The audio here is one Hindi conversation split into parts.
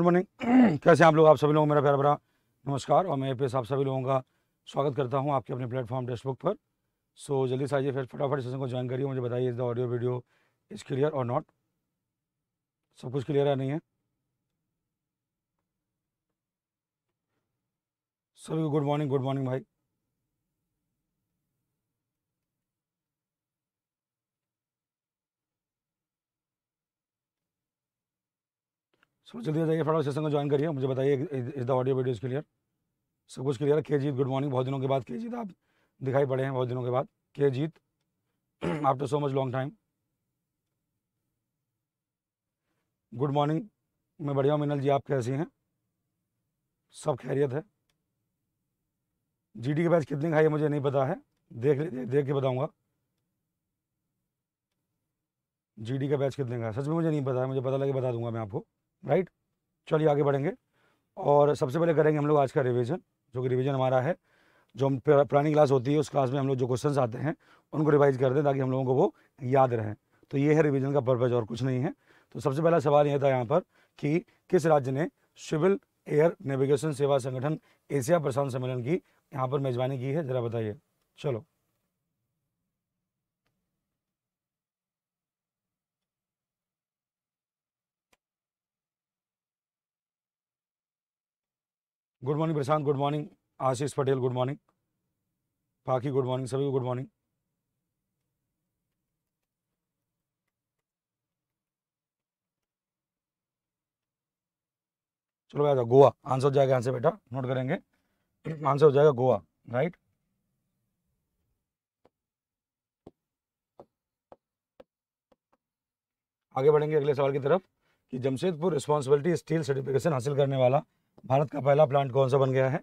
मॉर्निंग गुड मॉर्निंग कैसे आप लोग आप सभी लोग मेरा प्यार भरा नमस्कार और मैं ए आप सभी लोगों का स्वागत करता हूं आपके अपने प्लेटफॉर्म टेस्टबुक पर सो so, जल्दी से आइए फिर फटाफट सेशन को ज्वाइन करिए मुझे बताइए is the audio video is clear और नॉट सब कुछ क्लियर है नहीं है सभी को गुड मॉर्निंग गुड मॉर्निंग भाई सब जल्दी आ जाइए फटाफट सेशन को ज्वाइन करिए मुझे बताइए is the audio videos clear सब कुछ क्लियर है के जीत गुड मॉर्निंग बहुत दिनों के बाद के जीत आप दिखाई पड़े हैं बहुत दिनों के बाद के जीत after so much long time good morning मैं बढ़िया मिनल जी आप कैसी हैं सब खैरियत है जीडी के बैच कितनी खाई है मुझे नहीं पता है देख लीजिए देख के बताऊंगा जीडी का बैच कितने का सच में मुझे नहीं पता है मुझे पता लगे बता दूंगा मैं आपको राइट चलिए आगे बढ़ेंगे और सबसे पहले करेंगे हम लोग आज का रिवीजन जो कि रिवीजन हमारा है जो हम पुरानी क्लास होती है उस क्लास में हम लोग जो क्वेश्चंस आते हैं उनको रिवाइज कर दें ताकि हम लोगों को वो याद रहें तो ये है रिवीजन का पर्पज़ और कुछ नहीं है तो सबसे पहला सवाल यह था यहाँ पर कि किस राज्य ने सिविल एयर नेविगेशन सेवा संगठन एशिया प्रशांत सम्मेलन की यहाँ पर मेजबानी की है ज़रा बताइए चलो good morning Prashant good morning Ashish Patel good morning बाकी गुड मॉर्निंग सभी को गुड मॉर्निंग चलो भाई गोवा आंसर हो जाएगा आंसर बेटा नोट करेंगे आंसर हो जाएगा गोवा राइट आगे बढ़ेंगे अगले सवाल की तरफ कि जमशेदपुर रिस्पॉन्सिबिलिटी स्टील सर्टिफिकेशन हासिल करने वाला भारत का पहला प्लांट कौन सा बन गया है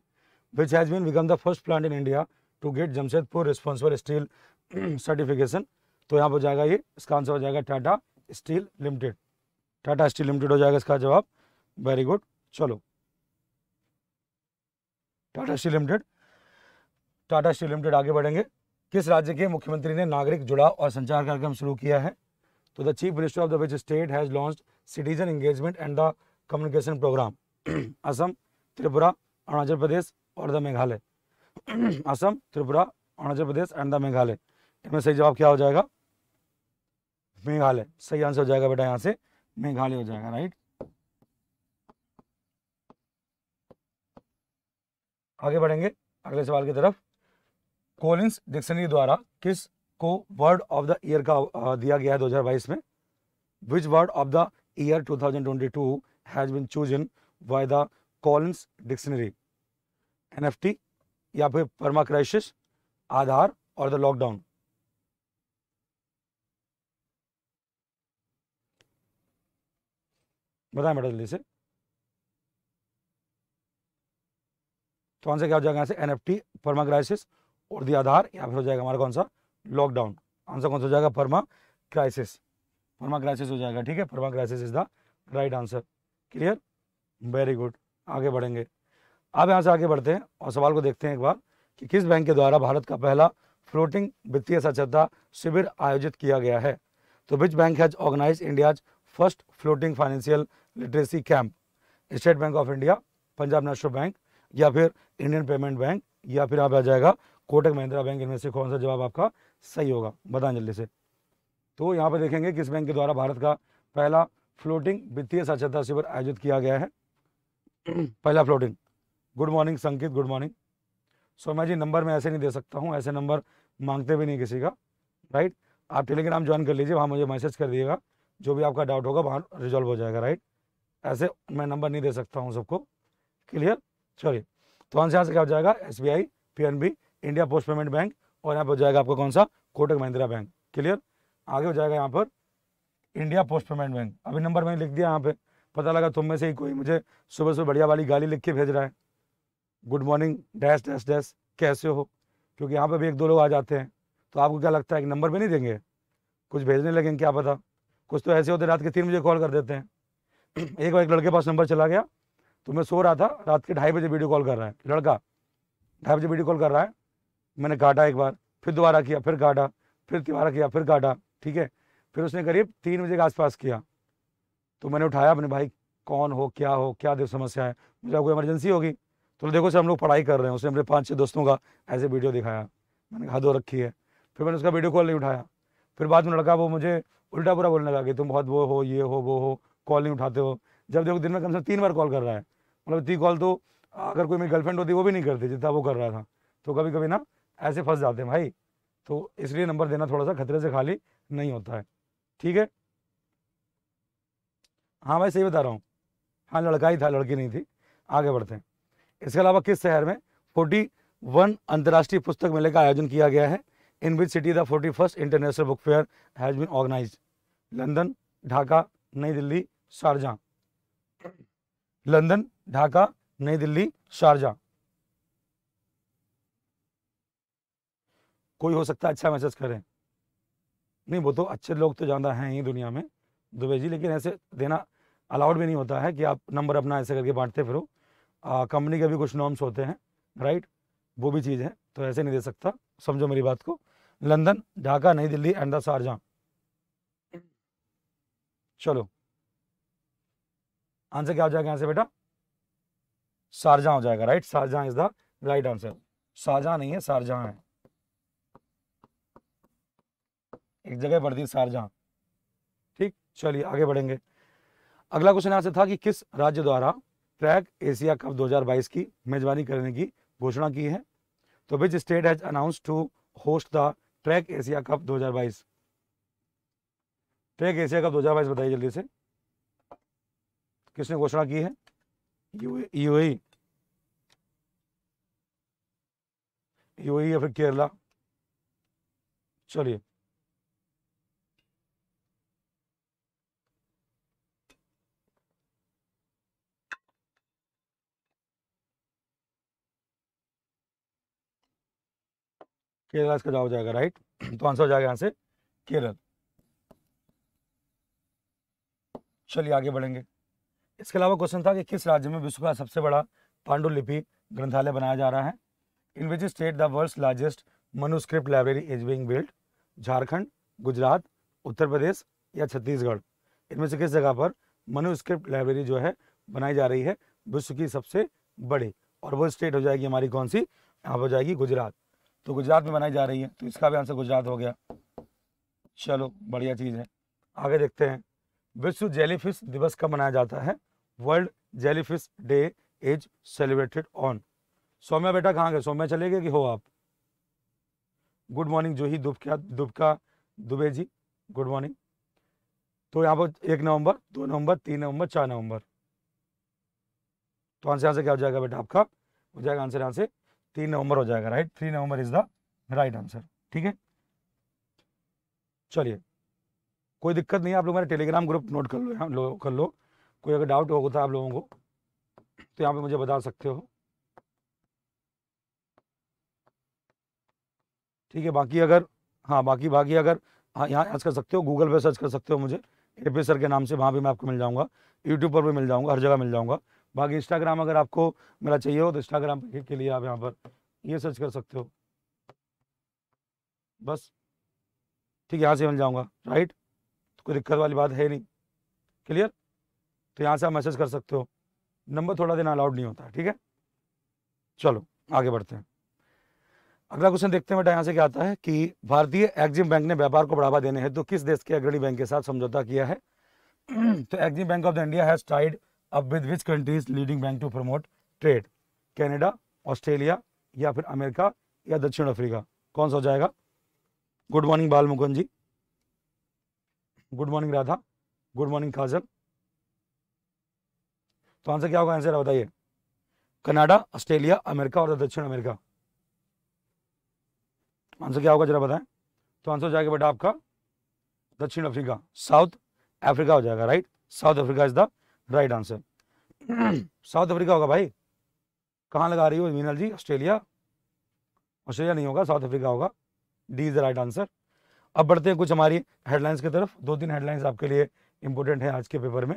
which has been become the first plant in India to get Jamshedpur responsible steel certification तो यहाँ पर जाएगा ये इसका आंसर हो जाएगा Tata steel limited Tata steel limited हो जाएगा इसका जवाब वेरी गुड चलो Tata steel limited Tata steel limited आगे बढ़ेंगे किस राज्य के मुख्यमंत्री ने नागरिक जुड़ाव और संचार कार्यक्रम शुरू किया है तो the chief minister of the which state has launch citizen engagement and the communication programme Assam Tripura Arunachal Pradesh और the Meghalaya Assam Tripura Arunachal Pradesh and the Meghalaya इनमें सही जवाब क्या हो जाएगा मेघालय सही आंसर हो जाएगा बेटा यहाँ से मेघालय हो जाएगा राइट आगे बढ़ेंगे अगले सवाल की तरफ कोलिंस डिक्शनरी द्वारा किस को वर्ड ऑफ द ईयर का दिया गया है 2022 में which word of the year 2022 has been in by the Collins dictionary NFT या फिर परमा क्राइसिस आधार और द लॉकडाउन बताएं बेटा जल्दी से तो आंसर क्या हो जाएगा यहाँ से N F T permacrisis और द आधार या फिर हो जाएगा हमारा कौन सा लॉकडाउन आंसर कौन सा हो जाएगा परमा क्राइसिस परमा क्राइसिस हो जाएगा ठीक है permacrisis is the right answer clear very good आगे बढ़ेंगे अब यहाँ से आगे बढ़ते हैं और सवाल को देखते हैं एक बार कि किस बैंक के द्वारा भारत का पहला फ्लोटिंग वित्तीय साक्षरता शिविर आयोजित किया गया है तो which bank has organise India's first floating financial literacy camp state bank of India Punjab national bank या फिर इंडियन पेमेंट बैंक या फिर आप आ जाएगा कोटक महिंद्रा बैंक इनमें से कौन सा जवाब आपका सही होगा बताएं जल्दी से तो यहाँ पर देखेंगे किस बैंक के द्वारा भारत का पहला फ्लोटिंग वित्तीय साक्षरता शिविर आयोजित किया गया है पहला floating good morning Sankit good morning so मैं जी नंबर मैं ऐसे नहीं दे सकता हूँ ऐसे नंबर मांगते भी नहीं किसी का राइट आप टेलीग्राम ज्वाइन कर लीजिए वहाँ मुझे मैसेज कर दिएगा जो भी आपका डाउट होगा वहाँ रिजॉल्व हो जाएगा राइट ऐसे मैं नंबर नहीं दे सकता हूँ सबको क्लियर चलिए तो आंसर यहाँ से क्या हो जाएगा S B I P N B India post payment bank और यहाँ पर हो जाएगा आपका कौन सा कोटक महिंद्रा बैंक क्लियर आगे हो जाएगा यहाँ पर इंडिया पोस्ट पेमेंट बैंक अभी नंबर मैंने लिख दिया यहाँ पर पता लगा तुम में से ही कोई मुझे सुबह सुबह बढ़िया वाली गाली लिख के भेज रहा है good morning dash dash dash कैसे हो क्योंकि यहाँ पर भी एक दो लोग आ जाते हैं तो आपको क्या लगता है एक नंबर भी नहीं देंगे कुछ भेजने लगेंगे क्या पता कुछ तो ऐसे होते रात के तीन बजे कॉल कर देते हैं एक बार एक लड़के पास नंबर चला गया तो मैं सो रहा था रात के ढाई बजे वीडियो कॉल कर रहा है लड़का ढाई बजे वीडियो कॉल कर रहा है मैंने काटा एक बार फिर दोबारा किया फिर काटा फिर तिबारा किया फिर काटा ठीक है फिर उसने करीब तीन बजे के आसपास किया तो मैंने उठाया अपने भाई कौन हो क्या हो क्या देव समस्या है मुझे कोई इमरजेंसी होगी तो देखो सर हम लोग पढ़ाई कर रहे हैं उसने अपने पाँच छः दोस्तों का ऐसे वीडियो दिखाया मैंने कहा दो रखी है फिर मैंने उसका वीडियो कॉल नहीं उठाया फिर बाद में लड़का वो मुझे उल्टा पूरा बोलने लगा कि तुम बहुत वो हो ये हो वो हो कॉल नहीं उठाते हो जब देखो दिन में कम से कम तीन बार कॉल कर रहा है मतलब तीन कॉल तो अगर कोई मेरी गर्लफ्रेंड होती वो भी नहीं करती जितना वो कर रहा था तो कभी कभी ना ऐसे फंस जाते हैं भाई तो इसलिए नंबर देना थोड़ा सा खतरे से खाली नहीं होता है ठीक है हाँ मैं सही बता रहा हूँ हाँ लड़का ही था लड़की नहीं थी आगे बढ़ते हैं इसके अलावा किस शहर में फोर्टी वन अंतर्राष्ट्रीय पुस्तक मेले का आयोजन किया गया है in which city the forty first international book fair has been organise London Dhaka New Delhi Sharjah London Dhaka New Delhi Sharjah कोई हो सकता है अच्छा मैसेज करें नहीं वो तो अच्छे लोग तो ज़्यादा हैं ही दुनिया में दुबे जी लेकिन ऐसे देना अलाउड भी नहीं होता है कि आप नंबर अपना ऐसे करके बांटते फिरो कंपनी के भी कुछ नॉर्म्स होते हैं राइट वो भी चीज़ है तो ऐसे नहीं दे सकता समझो मेरी बात को London Dhaka New Delhi and the Sharjah चलो आंसर क्या हो जाएगा यहाँ से बेटा शारजा हो जाएगा right Sharjah is the right answer Sharjah नहीं है शारजा है एक जगह पड़ती है शारजा चलिए आगे बढ़ेंगे अगला क्वेश्चन यहाँ से था कि किस राज्य द्वारा ट्रैक एशिया कप 2022 की मेजबानी करने की घोषणा की है तो which state has announce to host the track Asia cup 2022 track Asia cup 2022 बताइए जल्दी से किसने घोषणा की है यूएई यूएई या फिर केरला चलिए केरला इसका जवाब हो जाएगा राइट तो आंसर हो जाएगा यहाँ से केरल चलिए आगे बढ़ेंगे इसके अलावा क्वेश्चन था कि किस राज्य में विश्व का सबसे बड़ा पांडुलिपि ग्रंथालय बनाया जा रहा है in which state the world largest manuscript library is being build Jharkhand Gujarat Uttar Pradesh या छत्तीसगढ़ इनमें से किस जगह पर मनुस्क्रिप्ट लाइब्रेरी जो है बनाई जा रही है विश्व की सबसे बड़ी और वो स्टेट हो जाएगी हमारी कौन सी यहाँ हो जाएगी गुजरात तो गुजरात में मनाई जा रही है तो इसका भी आंसर गुजरात हो गया चलो बढ़िया चीज़ है आगे देखते हैं विश्व जेलीफिश दिवस कब मनाया जाता है world jellyfish day is celebrated on Saumya बेटा कहाँ गए सौम्या चले गए कि हो आप गुड मॉर्निंग जूही दुबका दुबका दुबे जी गुड मॉर्निंग तो यहाँ पर एक नवंबर दो नवंबर तीन नवंबर चार नवंबर तो आंसर यहाँ से क्या हो जाएगा बेटा आपका हो जाएगा आंसर यहाँ से तीन नवंबर हो जाएगा right three November is the right answer ठीक है चलिए कोई दिक्कत नहीं आप लोग मेरे टेलीग्राम ग्रुप नोट कर लो यहाँ लो कर लो कोई अगर डाउट होगा तो आप लोगों को तो यहाँ पे मुझे बता सकते हो ठीक है बाकी अगर हाँ बाकी बाकी अगर हाँ यहाँ सर्च कर सकते हो गूगल पे सर्च कर सकते हो मुझे ए सर के नाम से वहाँ भी मैं आपको मिल जाऊँगा यूट्यूब पर भी मिल जाऊँगा हर जगह मिल जाऊँगा बाकी इंस्टाग्राम अगर आपको मेरा चाहिए हो तो इंस्टाग्राम के लिए आप यहाँ पर ये सर्च कर सकते हो बस ठीक है यहाँ से मिल जाऊँगा राइट तो कोई दिक्कत वाली बात है नहीं क्लियर तो यहाँ से आप मैसेज कर सकते हो नंबर थोड़ा देना अलाउड नहीं होता ठीक है चलो आगे बढ़ते हैं अगला क्वेश्चन देखते हैं बेटा यहाँ से क्या आता है कि भारतीय एक्जिम बैंक ने व्यापार को बढ़ावा देने हैं तो किस देश के अग्रणी बैंक के साथ समझौता किया है तो Exim bank of the India has tied up with which countries leading bank to promote trade Canada Australia या फिर अमेरिका या दक्षिण अफ्रीका कौन सा हो जाएगा good morning Bal Mukund ji good morning Radha good morning Kajal तो आंसर क्या होगा आंसर बताइए कनाडा ऑस्ट्रेलिया अमेरिका और दक्षिण अमेरिका आंसर क्या होगा जरा बताएं तो आंसर हो जाएगा बेटा आपका दक्षिण अफ्रीका साउथ अफ्रीका हो जाएगा right South Africa is the right answer South Africa होगा भाई कहाँ लगा रही हो मीनल जी ऑस्ट्रेलिया ऑस्ट्रेलिया नहीं होगा साउथ अफ्रीका होगा D is the right answer अब बढ़ते हैं कुछ हमारी हेडलाइंस की तरफ दो तीन हेडलाइंस आपके लिए इंपॉर्टेंट है आज के पेपर में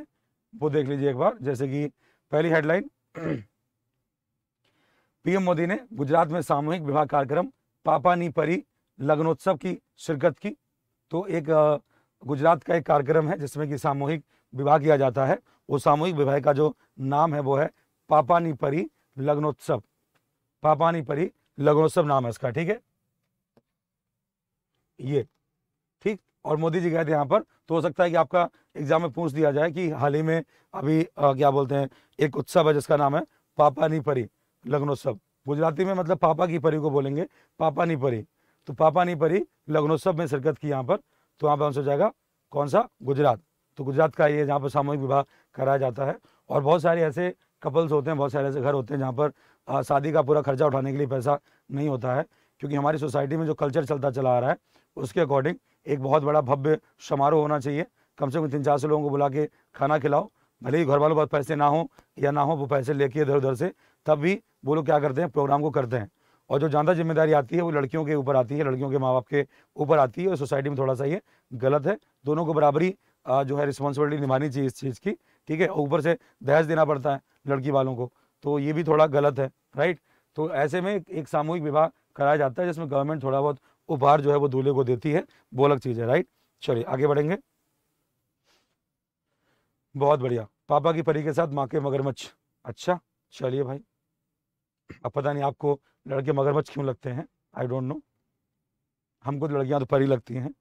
वो देख लीजिए एक बार जैसे कि पहली हेडलाइन पीएम मोदी ने गुजरात में सामूहिक विवाह कार्यक्रम पापा नी परी लग्नोत्सव की शिरकत की तो एक गुजरात का एक कार्यक्रम है जिसमें कि सामूहिक विवाह किया जाता है वो सामूहिक विवाह का जो नाम है वो है पापानी परी लग्नोत्सव पापानी परी लग्नोत्सव नाम है इसका ठीक है ये ठीक और मोदी जी गए थे यहाँ पर तो हो सकता है कि आपका एग्जाम में पूछ दिया जाए कि हाल ही में अभी आ, क्या बोलते हैं एक उत्सव है जिसका नाम है पापा नी परी लग्नोत्सव गुजराती में मतलब पापा की परी को बोलेंगे पापा नी परी तो पापा नी परी लग्नोत्सव में शिरकत की यहाँ पर तो यहाँ पर आंसर हो जाएगा कौन सा गुजरात तो गुजरात का ये जहाँ पर सामूहिक विवाह कराया जाता है और बहुत सारे ऐसे कपल्स होते हैं बहुत सारे ऐसे घर होते हैं जहाँ पर शादी का पूरा खर्चा उठाने के लिए पैसा नहीं होता है क्योंकि हमारी सोसाइटी में जो कल्चर चलता चला आ रहा है उसके अकॉर्डिंग एक बहुत बड़ा भव्य समारोह होना चाहिए कम से कम तीन चार सौ लोगों को बुला के खाना खिलाओ भले ही घर वालों पास पैसे ना हो या ना हो वो पैसे लेके इधर उधर से तब भी वो लोग क्या करते हैं प्रोग्राम को करते हैं और जो ज़्यादा जिम्मेदारी आती है वो लड़कियों के ऊपर आती है लड़कियों के माँ बाप के ऊपर आती है और सोसाइटी में थोड़ा सा ये गलत है दोनों को बराबरी जो है रिस्पॉन्सिबिलिटी निभानी चाहिए इस चीज़ की ठीक है ऊपर से दहेज देना पड़ता है लड़की वालों को तो ये भी थोड़ा गलत है राइट तो ऐसे में एक सामूहिक विवाह कराया जाता है जिसमें गवर्नमेंट थोड़ा बहुत उपहार जो है वो दूल्हे को देती है वो अलग चीज़ है राइट चलिए आगे बढ़ेंगे बहुत बढ़िया पापा की परी के साथ माँ के मगरमच्छ अच्छा चलिए भाई अब पता नहीं आपको लड़के मगरमच्छ क्यों लगते हैं आई डोंट नो हमको लड़कियां तो परी लगती हैं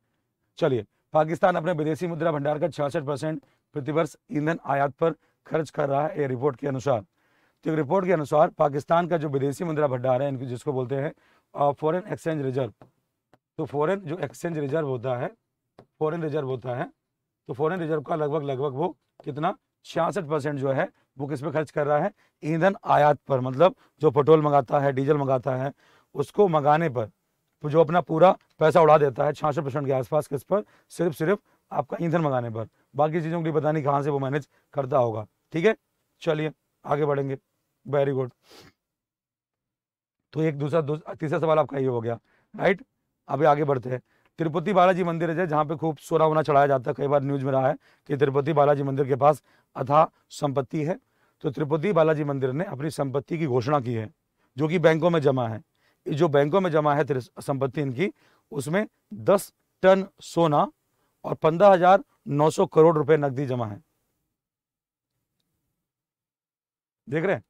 चलिए पाकिस्तान अपने विदेशी मुद्रा भंडार का छियासठ परसेंट प्रतिवर्ष ईंधन आयात पर खर्च कर रहा है ये रिपोर्ट के अनुसार तो एक रिपोर्ट के अनुसार पाकिस्तान का जो विदेशी मुद्रा भंडार है इनको जिसको बोलते हैं फॉरेन एक्सचेंज रिजर्व तो फॉरेन जो एक्सचेंज रिजर्व होता है फॉरेन रिजर्व होता है तो फॉरेन रिजर्व का लगभग लगभग वो कितना छियासठ परसेंट जो है वो किस पे खर्च कर रहा है ईंधन आयात पर मतलब जो पेट्रोल मंगाता है डीजल मंगाता है उसको मंगाने पर जो अपना पूरा पैसा उड़ा देता है छियासठ परसेंट के आसपास किस पर सिर्फ सिर्फ आपका ईंधन मंगाने पर बाकी चीज़ों के लिए पता नहीं कहाँ से वो मैनेज करता होगा ठीक है चलिए आगे बढ़ेंगे वेरी गुड तो एक दूसरा तीसरा सवाल आपका ये हो गया राइट अभी आगे बढ़ते हैं तिरुपति बालाजी मंदिर है जहाँ पे खूब सोना होना चढ़ाया जाता है कई बार न्यूज में रहा है कि तिरुपति बालाजी मंदिर के पास अथा संपत्ति है तो तिरुपति बालाजी मंदिर ने अपनी संपत्ति की घोषणा की है जो कि बैंकों में जमा है जो बैंकों में जमा है संपत्ति इनकी उसमें दस टन सोना और पंद्रह हजार नौ सौ करोड़ रुपए नकदी जमा है देख रहे हैं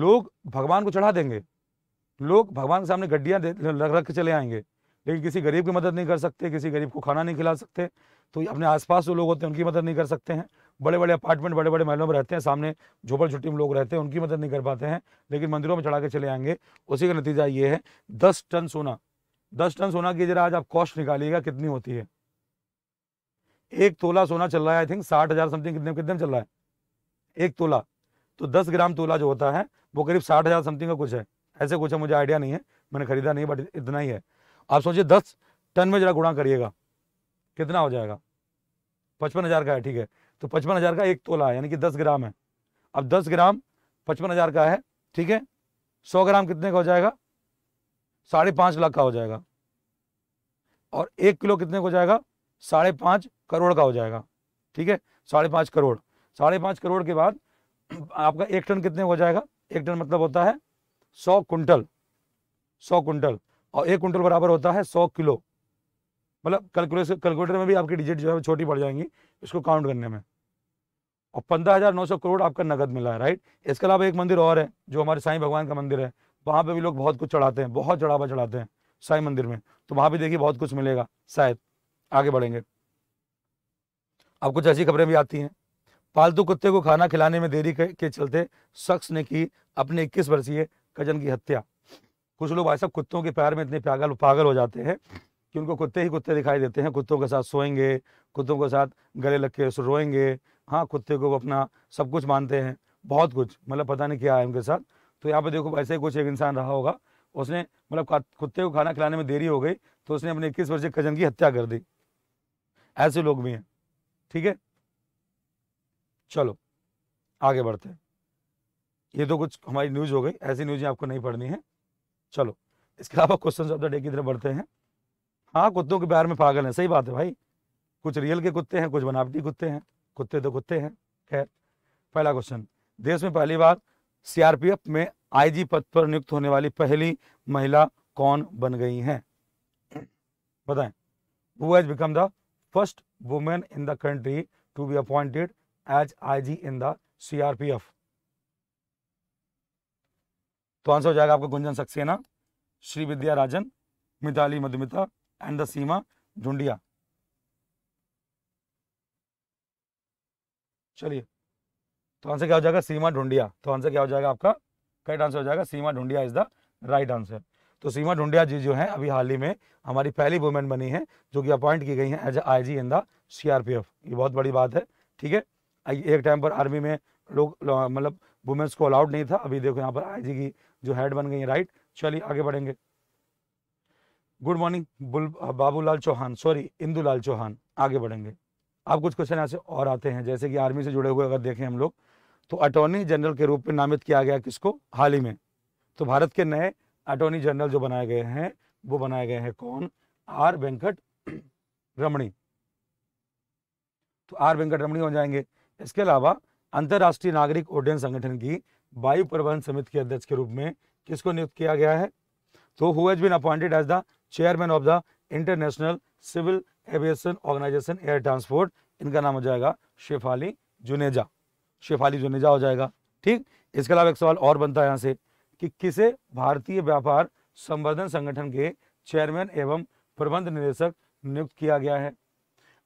लोग भगवान को चढ़ा देंगे लोग भगवान के सामने गड्डियां रख रख के चले आएंगे लेकिन किसी गरीब की मदद नहीं कर सकते किसी गरीब को खाना नहीं खिला सकते तो अपने आसपास जो लोग होते हैं उनकी मदद नहीं कर सकते हैं बड़े बड़े अपार्टमेंट बड़े बड़े महलों में रहते हैं सामने झोपड़ छुट्टी में लोग रहते हैं उनकी मदद नहीं कर पाते हैं लेकिन मंदिरों में चढ़ा के चले आएंगे उसी का नतीजा ये है दस टन सोना दस टन सोना की जरा आज आप कॉस्ट निकालिएगा कितनी होती है एक तोला सोना चल रहा है आई थिंक साठ हजार समथिंग कितने कितने चल रहा है एक तोला तो दस ग्राम तोला जो होता है वो करीब साठ हजार समथिंग का कुछ है ऐसे कुछ है मुझे आइडिया नहीं है मैंने खरीदा नहीं बट इतना ही है आप सोचिए दस टन में जरा गुणा करिएगा कितना हो जाएगा पचपन हजार का है ठीक है तो पचपन हजार का एक तोला है यानी कि दस ग्राम है अब दस ग्राम पचपन हजार का है ठीक है सौ ग्राम कितने का हो जाएगा साढ़े पाँच लाख का हो जाएगा और एक किलो कितने का हो जाएगा साढ़े पाँच करोड़ का हो जाएगा ठीक है साढ़े पाँच करोड़ साढ़े पाँच करोड़ के बाद आपका एक टन कितने हो जाएगा एक टन मतलब होता है सौ कुंटल सौ कुंटल और एक कुंटल बराबर होता है सौ किलो मतलब कैलकुलेट कैलकुलेटर में भी आपकी डिजिट जो है छोटी पड़ जाएंगी इसको काउंट करने में और पंद्रह हज़ार नौ सौ करोड़ आपका नगद मिला है राइट इसके अलावा एक मंदिर और है जो हमारे साईं भगवान का मंदिर है वहाँ पे भी लोग बहुत कुछ चढ़ाते हैं बहुत चढ़ावा चढ़ाते हैं साईं मंदिर में तो वहाँ भी देखिए बहुत कुछ मिलेगा शायद आगे बढ़ेंगे अब कुछ ऐसी खबरें भी आती हैं पालतू कुत्ते को खाना खिलाने में देरी के चलते शख्स ने की अपने इक्कीस वर्षीय कजन की हत्या कुछ लोग भाई साहब कुत्तों के प्यार में इतने प्यागल पागल हो जाते हैं कि उनको कुत्ते ही कुत्ते दिखाई देते हैं कुत्तों के साथ सोएंगे कुत्तों के साथ गले लग के रोएंगे हाँ कुत्ते को वो अपना सब कुछ मानते हैं बहुत कुछ मतलब पता नहीं क्या है उनके साथ तो यहाँ पे देखो ऐसे कुछ एक इंसान रहा होगा उसने मतलब कुत्ते को खाना खिलाने में देरी हो गई तो उसने अपने इक्कीस वर्षीय कजन की हत्या कर दी ऐसे लोग भी हैं ठीक है चलो आगे बढ़ते हैं ये तो कुछ हमारी न्यूज हो गई ऐसी न्यूज आपको नहीं पढ़नी है चलो इसके अलावा क्वेश्चन ऑफ द डे की तरफ बढ़ते हैं हाँ कुत्तों के प्यार में पागल है सही बात है भाई कुछ रियल के कुत्ते हैं कुछ बनावटी कुत्ते हैं कुत्ते तो कुत्ते हैं खैर पहला क्वेश्चन देश में पहली बार सीआरपीएफ में आईजी पद पर नियुक्त होने वाली पहली महिला कौन बन गई हैं बताएं who has become the first woman in the country to be appointed as IG in the CRPF. तो आंसर हो जाएगा आपका गुंजन सक्सेना श्री विद्या राजन मिताली मधुमिता एंड द सीमा झुंडिया चलिए तो आंसर क्या हो जाएगा सीमा ढूंढिया तो आंसर क्या हो जाएगा आपका करेक्ट आंसर हो जाएगा Seema Dhundiya is the right answer तो सीमा ढूंढिया जी जो है अभी हाल ही में हमारी पहली वुमेन बनी है जो कि अपॉइंट की गई है as I G in the C R P F ये बहुत बड़ी बात है ठीक है एक टाइम पर आर्मी में लोग मतलब वुमेन्स को अलाउड नहीं था अभी देखो यहाँ पर आई जी की जो हेड बन गई है राइट चलिए आगे बढ़ेंगे गुड मॉर्निंग बुल बाबूलाल चौहान सॉरी इंदूलाल चौहान आगे बढ़ेंगे आप कुछ क्वेश्चन ऐसे और आते हैं जैसे कि आर्मी से जुड़े हुए अगर देखें हम लोग तो अटॉर्नी जनरल के रूप में नामित किया गया किसको हाल ही में तो भारत के नए अटोर्नी जनरल जो बनाए गए हैं वो बनाए गए हैं कौन आर वेंकट रमणी तो आर वेंकट रमणी हो जाएंगे इसके अलावा अंतर्राष्ट्रीय नागरिक उड्डयन संगठन की वायु परिवहन समिति के अध्यक्ष के रूप में किसको नियुक्त किया गया है तो who's been appointed as the chairman of the international civil aviation organisation air transport इनका नाम हो जाएगा शेफाली जुनेजा शेफाली जुनेजा हो जाएगा ठीक इसके अलावा एक सवाल और बनता है यहाँ से कि किसे भारतीय व्यापार संवर्धन संगठन के चेयरमैन एवं प्रबंध निदेशक नियुक्त किया गया है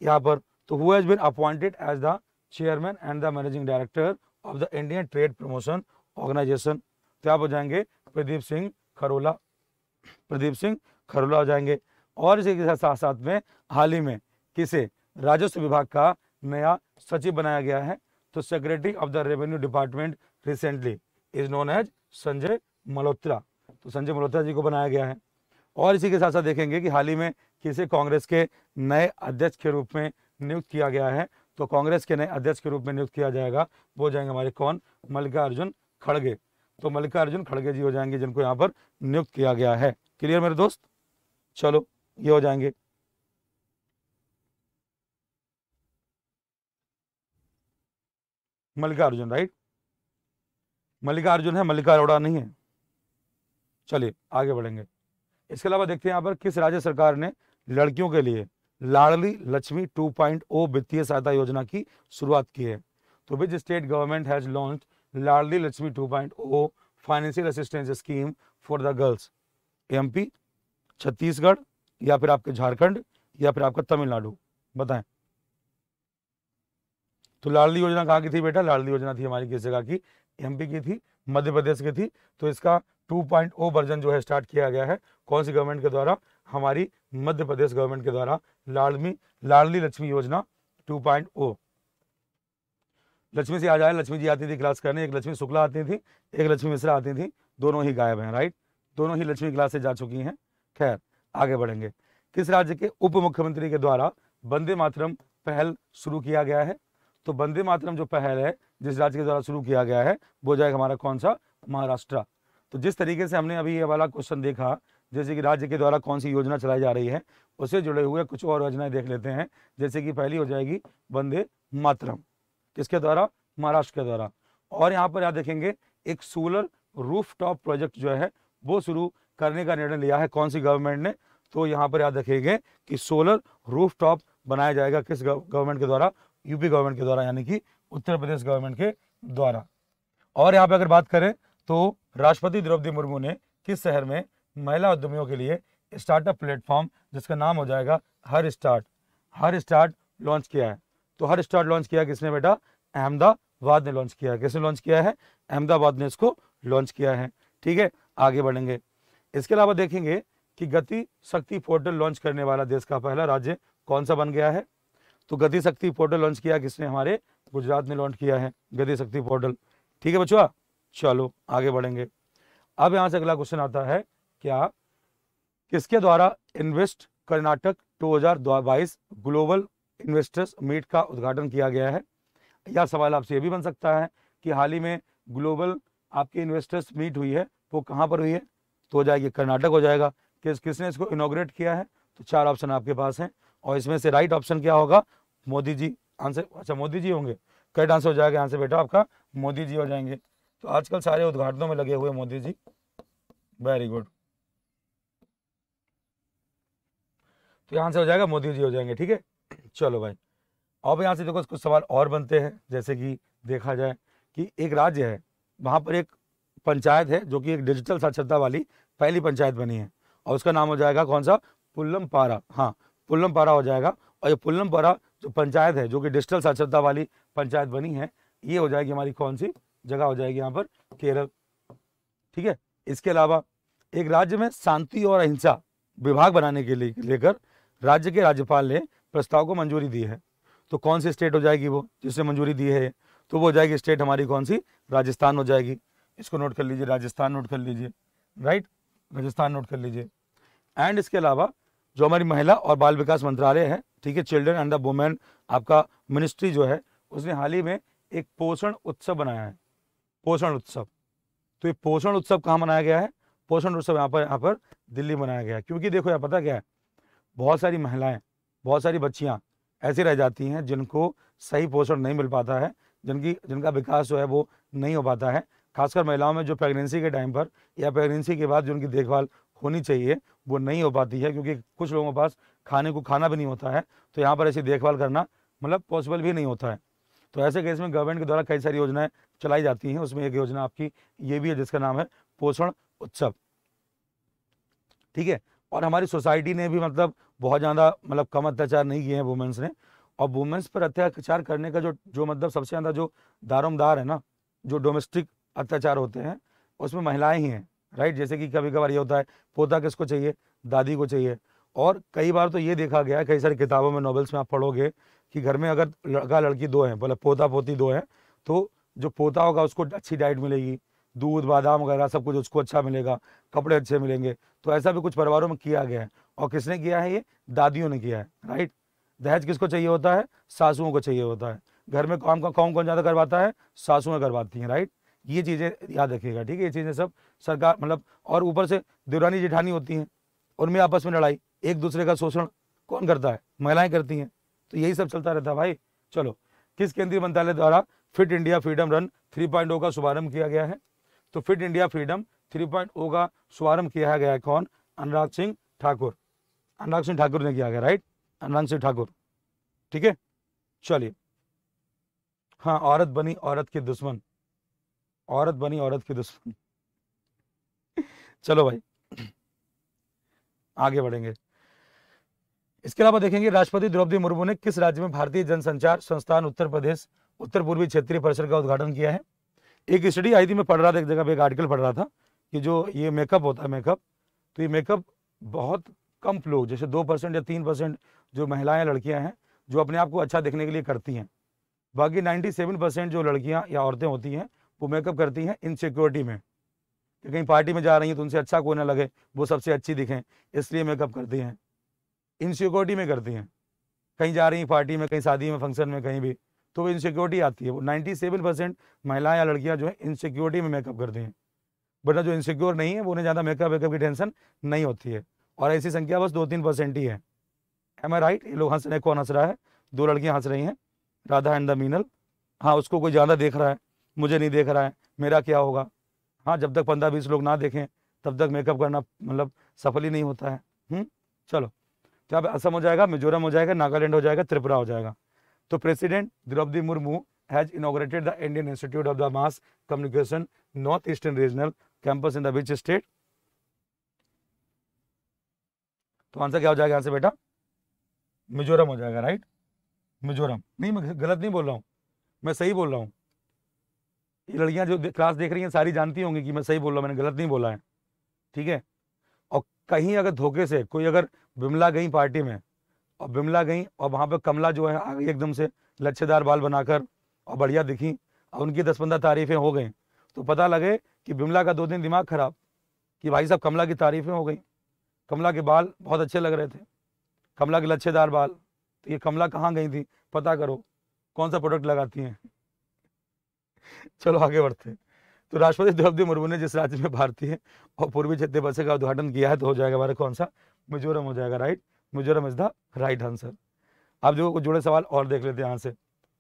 यहाँ पर तो who's been appointed as the chairman and the managing director of the Indian trade promotion organisation तो आप हो जाएंगे प्रदीप सिंह खरोला प्रदीप सिंह खरोला हो जाएंगे और इसी के साथ साथ में हाल ही में किसे राजस्व विभाग का नया सचिव बनाया गया है तो secretary of the revenue department recently is known as Sanjay Malhotra तो संजय मल्होत्रा जी को बनाया गया है और इसी के साथ साथ देखेंगे कि हाल ही में किसे कांग्रेस के नए अध्यक्ष के रूप में नियुक्त किया गया है तो कांग्रेस के नए अध्यक्ष के रूप में नियुक्त किया जाएगा वो जाएंगे हमारे कौन मल्लिकार्जुन खड़गे तो मल्लिकार्जुन खड़गे जी हो जाएंगे जिनको यहाँ पर नियुक्त किया गया है क्लियर मेरे दोस्त चलो ये हो जाएंगे मल्लिकार्जुन राइट मल्लिका अर्जुन है मल्लिका अरोड़ा नहीं है चलिए आगे बढ़ेंगे इसके अलावा देखते हैं यहाँ पर किस राज्य सरकार ने लड़कियों के लिए लाडली लक्ष्मी 2.0 वित्तीय सहायता योजना की शुरुआत की है तो which state government has launch Ladli Laxmi 2.0 financial assistance scheme for the girls MP Chhattisgarh या फिर आपके झारखंड या फिर आपका तमिलनाडु बताएं तो लाडली योजना कहाँ की थी बेटा लाडली योजना थी हमारी किस जगह की एमपी की थी मध्य प्रदेश की थी तो इसका 2.0 वर्जन जो है स्टार्ट किया गया है कौन सी गवर्नमेंट के द्वारा हमारी मध्य प्रदेश गवर्नमेंट के द्वारा लाडमी लाडली लक्ष्मी योजना 2.0 लक्ष्मी से आ जाए लक्ष्मी जी आती थी क्लास करने एक लक्ष्मी शुक्ला आती थी एक लक्ष्मी मिश्रा आती थी दोनों ही गायब हैं राइट दोनों ही लक्ष्मी क्लास से जा चुकी हैं खैर आगे बढ़ेंगे किस राज्य के उप मुख्यमंत्री के द्वारा वंदे मातरम पहल शुरू किया गया है तो वंदे मातरम जो पहल है जिस राज्य के द्वारा शुरू किया गया है वो जाएगा हमारा कौन सा महाराष्ट्र तो जिस तरीके से हमने अभी ये वाला क्वेश्चन देखा जैसे कि राज्य के द्वारा कौन सी योजना चलाई जा रही है उससे जुड़े हुए कुछ और योजनाएं देख लेते हैं जैसे कि पहली हो जाएगी वंदे मातरम किसके द्वारा महाराष्ट्र के द्वारा और यहाँ पर आप देखेंगे एक सोलर रूफ टॉप प्रोजेक्ट जो है वो शुरू करने का निर्णय लिया है कौन सी गवर्नमेंट ने तो यहाँ पर याद रखेंगे कि सोलर रूफ टॉप बनाया जाएगा किस गवर्नमेंट के द्वारा यूपी गवर्नमेंट के द्वारा यानी कि उत्तर प्रदेश गवर्नमेंट के द्वारा और यहाँ पे अगर बात करें तो राष्ट्रपति द्रौपदी मुर्मू ने किस शहर में महिला उद्यमियों के लिए स्टार्टअप प्लेटफॉर्म जिसका नाम हो जाएगा her start her start launch किया है तो हर स्टार्ट लॉन्च किया किसने बेटा अहमदाबाद ने लॉन्च किया है किसने लॉन्च किया है अहमदाबाद ने इसको लॉन्च किया है ठीक है आगे बढ़ेंगे इसके अलावा देखेंगे कि गति शक्ति पोर्टल लॉन्च करने वाला देश का पहला राज्य कौन सा बन गया है तो गति शक्ति पोर्टल लॉन्च किया किसने हमारे गुजरात ने लॉन्च किया है गति शक्ति पोर्टल ठीक है बच्चों चलो आगे बढ़ेंगे अब यहाँ से अगला क्वेश्चन आता है क्या किसके द्वारा invest Karnataka two global investors meet का उद्घाटन किया गया है यह सवाल आपसे ये भी बन सकता है कि हाल ही में ग्लोबल आपकी इन्वेस्टर्स मीट हुई है वो कहाँ पर हुई है तो हो जाएगी कर्नाटक हो जाएगा किस किसने इसको इनोग्रेट किया है तो चार ऑप्शन आपके पास हैं और इसमें से राइट ऑप्शन क्या होगा मोदी जी आंसर अच्छा मोदी जी होंगे करेक्ट आंसर हो जाएगा आंसर बेटा आपका मोदी जी हो जाएंगे तो आजकल सारे उद्घाटनों में लगे हुए मोदी जी वेरी गुड तो यहां से हो जाएगा मोदी जी हो जाएंगे ठीक है चलो भाई अब यहाँ से देखो कुछ सवाल और बनते हैं जैसे कि देखा जाए कि एक राज्य है वहां पर एक पंचायत है जो कि एक डिजिटल साक्षरता वाली पहली पंचायत बनी है और उसका नाम हो जाएगा कौन सा पुल्लम पारा हाँ पुल्लम पारा हो जाएगा और ये पुल्लम पारा जो पंचायत है जो कि डिजिटल साक्षरता वाली पंचायत बनी है ये हो जाएगी हमारी कौन सी जगह हो जाएगी यहाँ पर केरल ठीक है इसके अलावा एक राज्य में शांति और अहिंसा विभाग बनाने के लिए लेकर राज्य के राज्यपाल ने प्रस्ताव को मंजूरी दी है तो कौन सी स्टेट हो जाएगी वो जिसने मंजूरी दी है तो वो हो जाएगी स्टेट हमारी कौन सी राजस्थान हो जाएगी इसको नोट कर लीजिए राजस्थान नोट कर लीजिए राइट राजस्थान नोट कर लीजिए एंड इसके अलावा जो हमारी महिला और बाल विकास मंत्रालय है ठीक है चिल्ड्रन एंड द वुमेन आपका मिनिस्ट्री जो है उसने हाल ही में एक पोषण उत्सव बनाया है पोषण उत्सव तो ये पोषण उत्सव कहाँ मनाया गया है पोषण उत्सव यहाँ पर यहाँ पर दिल्ली मनाया गया है क्योंकि देखो यहाँ पता क्या है बहुत सारी महिलाएं बहुत सारी बच्चियाँ ऐसी रह जाती हैं जिनको सही पोषण नहीं मिल पाता है जिनकी जिनका विकास जो है वो नहीं हो पाता है खासकर महिलाओं में जो प्रेगनेंसी के टाइम पर या प्रेगनेंसी के बाद जो उनकी देखभाल होनी चाहिए वो नहीं हो पाती है क्योंकि कुछ लोगों के पास खाने को खाना भी नहीं होता है तो यहाँ पर ऐसी देखभाल करना मतलब पॉसिबल भी नहीं होता है तो ऐसे केस में गवर्नमेंट के द्वारा कई सारी योजनाएं चलाई जाती हैं उसमें एक योजना आपकी ये भी है जिसका नाम है पोषण उत्सव ठीक है और हमारी सोसाइटी ने भी मतलब बहुत ज़्यादा मतलब कम अत्याचार नहीं किए हैं वुमेंस ने और वुमेंस पर अत्याचार करने का जो जो मतलब सबसे ज़्यादा जो दारोमदार है ना जो डोमेस्टिक अत्याचार होते हैं उसमें महिलाएं ही हैं राइट जैसे कि कभी कभार ये होता है पोता किसको चाहिए दादी को चाहिए और कई बार तो ये देखा गया है कई सारी किताबों में नॉवेल्स में आप पढ़ोगे कि घर में अगर लड़का लड़की दो हैं बोले मतलब पोता पोती दो हैं तो जो पोता होगा उसको अच्छी डाइट मिलेगी दूध बादाम वगैरह सब कुछ उसको अच्छा मिलेगा कपड़े अच्छे मिलेंगे तो ऐसा भी कुछ परिवारों में किया गया है और किसने किया है ये दादियों ने किया है राइट दहेज किसको चाहिए होता है सासुओं को चाहिए होता है घर में काम का कौन कौन ज़्यादा करवाता है सासुएं करवाती हैं राइट ये चीज़ें याद रखिएगा ठीक है ये चीज़ें सब सरकार मतलब और ऊपर से देवरानी जेठानी होती हैं उनमें आपस में लड़ाई एक दूसरे का शोषण कौन करता है महिलाएं करती हैं तो यही सब चलता रहता है भाई चलो किस केंद्रीय मंत्रालय द्वारा फिट इंडिया फ्रीडम रन 3.0 का शुभारंभ किया गया है तो फिट इंडिया फ्रीडम 3.0 का शुभारंभ किया गया है कौन अनुराग सिंह ठाकुर अनुराग सिंह ठाकुर ने किया गया राइट अनुराग सिंह ठाकुर ठीक है चलिए हाँ औरत बनी औरत के दुश्मन औरत बनी औरत के दुश्मन चलो भाई आगे बढ़ेंगे इसके अलावा देखेंगे राष्ट्रपति द्रौपदी मुर्मू ने किस राज्य में भारतीय जनसंचार संस्थान उत्तर प्रदेश उत्तर पूर्वी क्षेत्रीय परिषद का उद्घाटन किया है एक स्टडी आई थी मैं पढ़ रहा था एक जगह पे एक आर्टिकल पढ़ रहा था कि जो ये मेकअप होता है मेकअप तो ये मेकअप बहुत कम लोग जैसे दो परसेंट या तीन परसेंट जो महिलाएं लड़कियां हैं जो अपने आप को अच्छा देखने के लिए करती हैं बाकी सेवन परसेंट जो लड़कियां या औरतें होती हैं वो मेकअप करती हैं इनसिक्योरिटी में कि कहीं पार्टी में जा रही हैं तो उनसे अच्छा कोई ना लगे वो सबसे अच्छी दिखें इसलिए मेकअप करती हैं इनसिक्योरिटी में करती हैं कहीं जा रही हैं पार्टी में कहीं शादी में फंक्शन में कहीं भी तो वो इनसिक्योरिटी आती है वो नाइन्टी सेवन परसेंट महिलाएँ या लड़कियाँ जो है इनसिक्योरिटी में मेकअप करती हैं वरना जो इनसिक्योर नहीं है वो उन्हें ज़्यादा मेकअप वेकअप की टेंशन नहीं होती है और ऐसी संख्या बस दो तीन परसेंट ही है एम आई राइट ये लोग हंस रहे कौन हंस रहा है दो लड़कियाँ हंस रही हैं राधा एंड द मीनल हाँ उसको कोई ज़्यादा देख रहा है मुझे नहीं देख रहा है मेरा क्या होगा हाँ जब तक पंद्रह बीस लोग ना देखें तब तक मेकअप करना मतलब सफल ही नहीं होता है हुँ? हम्म, चलो तो अब असम हो जाएगा मिजोरम हो जाएगा नागालैंड हो जाएगा त्रिपुरा हो जाएगा तो president Droupadi Murmu has inaugurated the Indian institute of the mass communication north eastern regional campus in the which state तो आंसर क्या हो जाएगा यहाँ से बेटा मिजोरम हो जाएगा राइट मिजोरम नहीं मैं गलत नहीं बोल रहा हूँ मैं सही बोल रहा हूँ ये लड़कियां जो क्लास देख रही हैं सारी जानती होंगी कि मैं सही बोल रहा हूँ मैंने गलत नहीं बोला है ठीक है और कहीं अगर धोखे से कोई अगर बिमला गई पार्टी में और बिमला गई और वहाँ पर कमला जो है आ गई एकदम से लच्छेदार बाल बनाकर और बढ़िया दिखी और उनकी दस पंद्रह तारीफें हो गई तो पता लगे कि बिमला का दो दिन दिमाग खराब कि भाई साहब कमला की तारीफें हो गई कमला के बाल बहुत अच्छे लग रहे थे कमला के लच्छेदार बाल तो ये कमला कहाँ गई थी पता करो कौन सा प्रोडक्ट लगाती हैं चलो आगे बढ़ते हैं तो राष्ट्रपति द्रौपदी मुर्मू ने जिस राज्य में भारतीय और पूर्वी क्षेत्रीय बसें का उद्घाटन किया है तो हो जाएगा हमारा कौन सा मिजोरम हो जाएगा right Mizoram is the right answer आप जो कुछ जुड़े सवाल और देख लेते हैं यहाँ से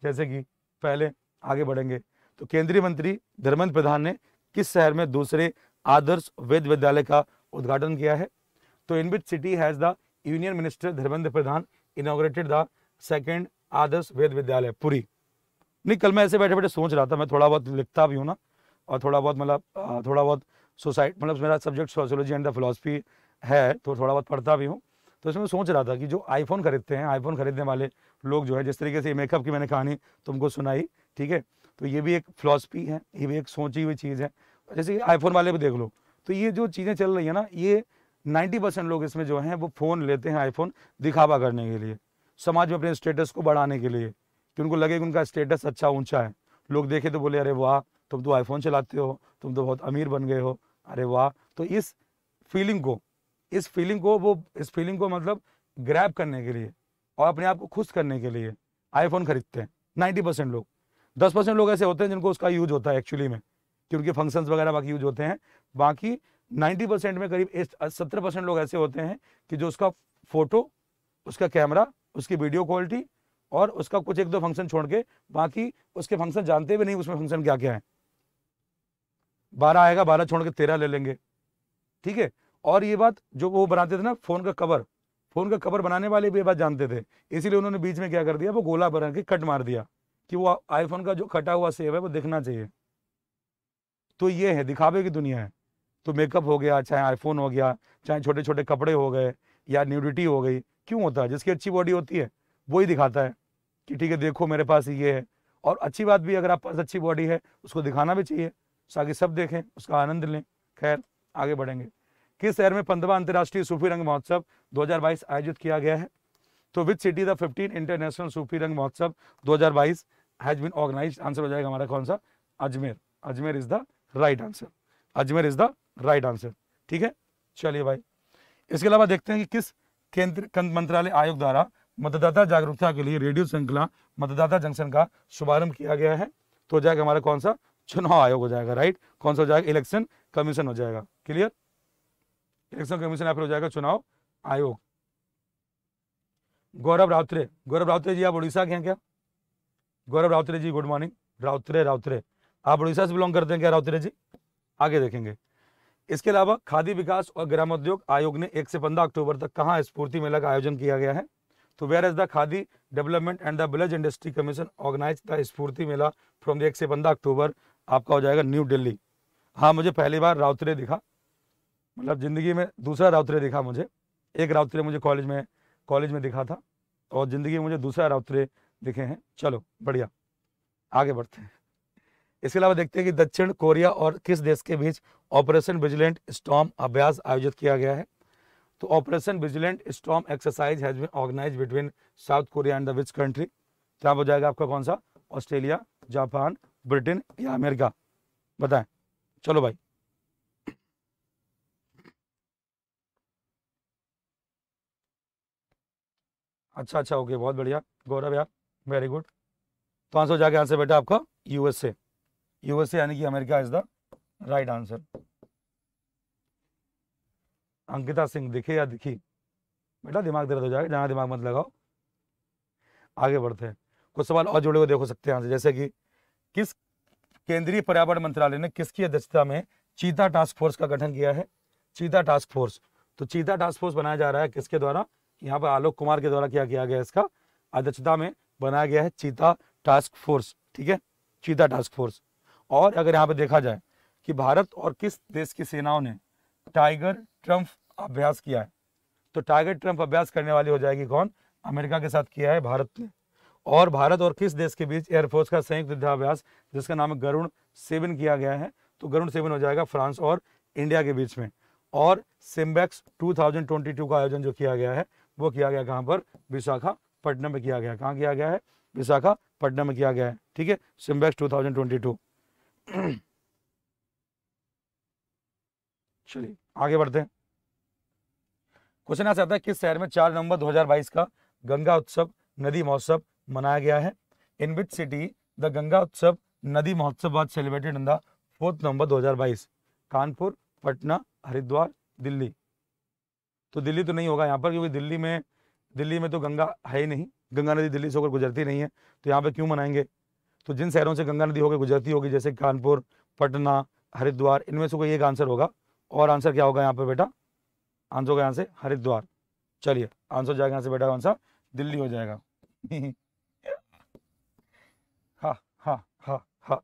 जैसे कि पहले आगे बढ़ेंगे तो केंद्रीय मंत्री धर्मेंद्र प्रधान ने किस शहर में दूसरे आदर्श वेद विद्यालय का उद्घाटन किया है तो in which city has the union minister Dharmendra Pradhan inaugurated the second Adarsh Ved Vidyalaya Puri नहीं कल मैं ऐसे बैठे बैठे सोच रहा था मैं थोड़ा बहुत लिखता भी हूँ ना और थोड़ा बहुत मतलब थोड़ा बहुत सोसाइटी मतलब मेरा subject sociology and the philosophy है तो थोड़ा बहुत पढ़ता भी हूँ तो इसमें मैं सोच रहा था कि जो आईफोन खरीदते हैं आईफोन खरीदने वाले लोग जो है जिस तरीके से मेकअप की मैंने कहानी तुमको सुनाई ठीक है तो ये भी एक फिलोसफी है ये भी एक सोची हुई चीज़ है जैसे आईफोन वाले भी देख लो तो ये जो चीज़ें चल रही है ना ये नाइन्टी परसेंट लोग इसमें जो हैं वो फ़ोन लेते हैं आईफोन दिखावा करने के लिए समाज में अपने स्टेटस को बढ़ाने के लिए कि उनको लगे कि उनका स्टेटस अच्छा ऊंचा है लोग देखे तो बोले अरे वाह तुम तो आईफोन चलाते हो तुम तो बहुत अमीर बन गए हो अरे वाह तो इस फीलिंग को इस फीलिंग को वो इस फीलिंग को मतलब ग्रैब करने के लिए और अपने आप को खुश करने के लिए आईफोन खरीदते हैं नाइन्टी परसेंट लोग दस परसेंट लोग ऐसे होते हैं जिनको उसका यूज होता है एक्चुअली में कि उनके फंक्शन वगैरह बाकी यूज होते हैं बाकी नाइन्टी परसेंट में करीब सत्तर परसेंट लोग ऐसे होते हैं कि जो उसका फोटो उसका कैमरा उसकी वीडियो क्वालिटी और उसका कुछ एक दो फंक्शन छोड़ के बाकी उसके फंक्शन जानते भी नहीं उसमें फंक्शन क्या क्या है बारह आएगा बारह छोड़ के तेरह ले लेंगे ठीक है और ये बात जो वो बनाते थे ना फोन का कवर फोन का कवर बनाने वाले भी ये बात जानते थे इसीलिए उन्होंने बीच में क्या कर दिया वो गोला बना के कट मार दिया कि वो आईफोन का जो कटा हुआ सेव है वो दिखना चाहिए तो ये है दिखावे की दुनिया है तो मेकअप हो गया चाहे आईफोन हो गया चाहे छोटे छोटे कपड़े हो गए या न्यूडिटी हो गई क्यों होता है जिसकी अच्छी बॉडी होती है वही दिखाता है कि ठीक है देखो मेरे पास ये है और अच्छी बात भी अगर आप पास अच्छी बॉडी है उसको दिखाना भी चाहिए ताकि सब देखें उसका आनंद लें खैर आगे बढ़ेंगे किस शहर में पंद्रवा अंतर्राष्ट्रीय सूफी रंग महोत्सव 2022 आयोजित किया गया है तो which city the 15 international Sufi Rang Mahotsav 2022 has been organise answer हो जाएगा हमारा कौन सा Ajmer Ajmer is the right answer Ajmer is the right answer ठीक है चलिए भाई इसके अलावा देखते हैं कि किस केंद्र मंत्रालय आयोग द्वारा मतदाता जागरूकता के लिए रेडियो श्रृंखला मतदाता जंक्शन का शुभारंभ किया गया है तो हो जाएगा हमारा कौन सा चुनाव आयोग हो जाएगा राइट कौन सा हो जाएगा इलेक्शन कमीशन हो जाएगा क्लियर इलेक्शन कमीशन या फिर हो जाएगा चुनाव आयोग गौरव राउतरे गौरव राउतरे जी आप उड़ीसा के हैं क्या गौरव राउतरे जी गुड मॉर्निंग राउतरे राउतरे आप उड़ीसा से बिलोंग करते हैं क्या राउतरे जी आगे देखेंगे इसके अलावा खादी विकास और ग्रामोद्योग आयोग ने एक से पंद्रह अक्टूबर तक कहाँ स्फूर्ति मेला का आयोजन किया गया है तो where as the Khadi development and the village industry commission organise the Sfurti Mela from the एक से पंद्रह अक्टूबर आपका हो जाएगा न्यू दिल्ली हाँ मुझे पहली बार राउतरे दिखा मतलब ज़िंदगी में दूसरा राउतरे दिखा मुझे एक राउतरे मुझे कॉलेज में कॉलेज में दिखा था और ज़िंदगी में मुझे दूसरा राउतरे दिखे हैं चलो बढ़िया आगे बढ़ते हैं इसके अलावा देखते हैं कि दक्षिण कोरिया और किस देश के बीच ऑपरेशन विजिलेंट स्टॉम अभ्यास आयोजित किया गया है तो operation vigilant storm exercise has been organise between South Korea and the which country क्या हो जाएगा आपका कौन सा ऑस्ट्रेलिया जापान ब्रिटेन या अमेरिका बताएं चलो भाई अच्छा अच्छा ओके बहुत बढ़िया गौरव यार वेरी गुड तो आंसर जाके आंसर बेटा आपका यूएसए यूएसए यानी कि America is the right answer Ankita Singh दिखे या दिखी बेटा दिमाग दर्द हो तो जाएगा जहाँ दिमाग मत लगाओ आगे बढ़ते हैं कुछ सवाल और जुड़े हुए देखो सकते हैं जैसे कि किस केंद्रीय पर्यावरण मंत्रालय ने किसकी अध्यक्षता में चीता टास्क फोर्स का गठन किया है चीता टास्क फोर्स तो चीता टास्क फोर्स बनाया जा रहा है किसके द्वारा यहाँ पर आलोक कुमार के द्वारा क्या किया गया इसका अध्यक्षता में बनाया गया है चीता टास्क फोर्स ठीक है चीता टास्क फोर्स और अगर यहाँ पे देखा जाए कि भारत और किस देश की सेनाओं ने टाइगर ट्रम्प अभ्यास किया है तो टारगेट ट्रम्प अभ्यास करने वाली हो जाएगी कौन अमेरिका के साथ किया है भारत ने और भारत और किस देश के बीच एयरफोर्स का संयुक्त युद्धाभ्यास जिसका नाम गरुण सेवन किया गया है तो गरुण सेवन हो जाएगा फ्रांस और इंडिया के बीच में और सिम्बैक्स 2022 का आयोजन जो किया गया है वो किया गया कहाँ पर विशाखापट्टनम में किया गया कहाँ किया गया है विशाखापट्टनम में किया गया है ठीक है सिम्बैक्स टू चलिए आगे बढ़ते हैं क्वेश्चन आ है किस शहर में चार नवंबर 2022 का गंगा उत्सव नदी महोत्सव मनाया गया है in which city the Ganga Utsav नदी महोत्सव बाद celebrated in the fourth November 2022 Kanpur Patna Haridwar Delhi तो दिल्ली तो नहीं होगा यहाँ पर क्योंकि दिल्ली में दिल्ली में तो गंगा है ही नहीं गंगा नदी दिल्ली से होकर गुजरती नहीं है तो यहाँ पर क्यों मनाएंगे तो जिन शहरों से गंगा नदी होकर गुजरती होगी जैसे कानपुर पटना हरिद्वार इनमें से कोई एक आंसर होगा और आंसर क्या होगा यहाँ पर बेटा आंसर होगा यहाँ से हरिद्वार चलिए आंसर जाएगा यहाँ से बेटा कौन सा दिल्ली हो जाएगा हाँ हाँ हाँ हाँ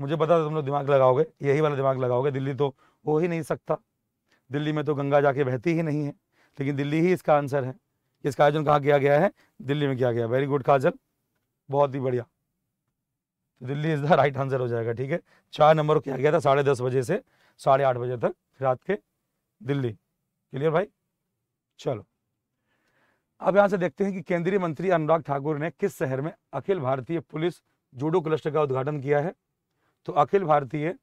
मुझे पता था तुम लोग दिमाग लगाओगे यही वाला दिमाग लगाओगे दिल्ली तो हो ही नहीं सकता दिल्ली में तो गंगा जाके बहती ही नहीं है लेकिन दिल्ली ही इसका आंसर है इसका आयोजन कहाँ किया गया है दिल्ली में किया गया वेरी गुड काजल बहुत ही बढ़िया Delhi is the right answer हो जाएगा ठीक है चार नंबर क्या गया था साढ़े दस बजे से साढ़े आठ बजे तक रात के दिल्ली क्लियर भाई चलो अब यहां से देखते हैं कि केंद्रीय मंत्री अनुराग ठाकुर ने किस शहर में अखिल भारतीय पुलिस जूडो क्लस्टर का उद्घाटन किया है तो अखिल भारतीय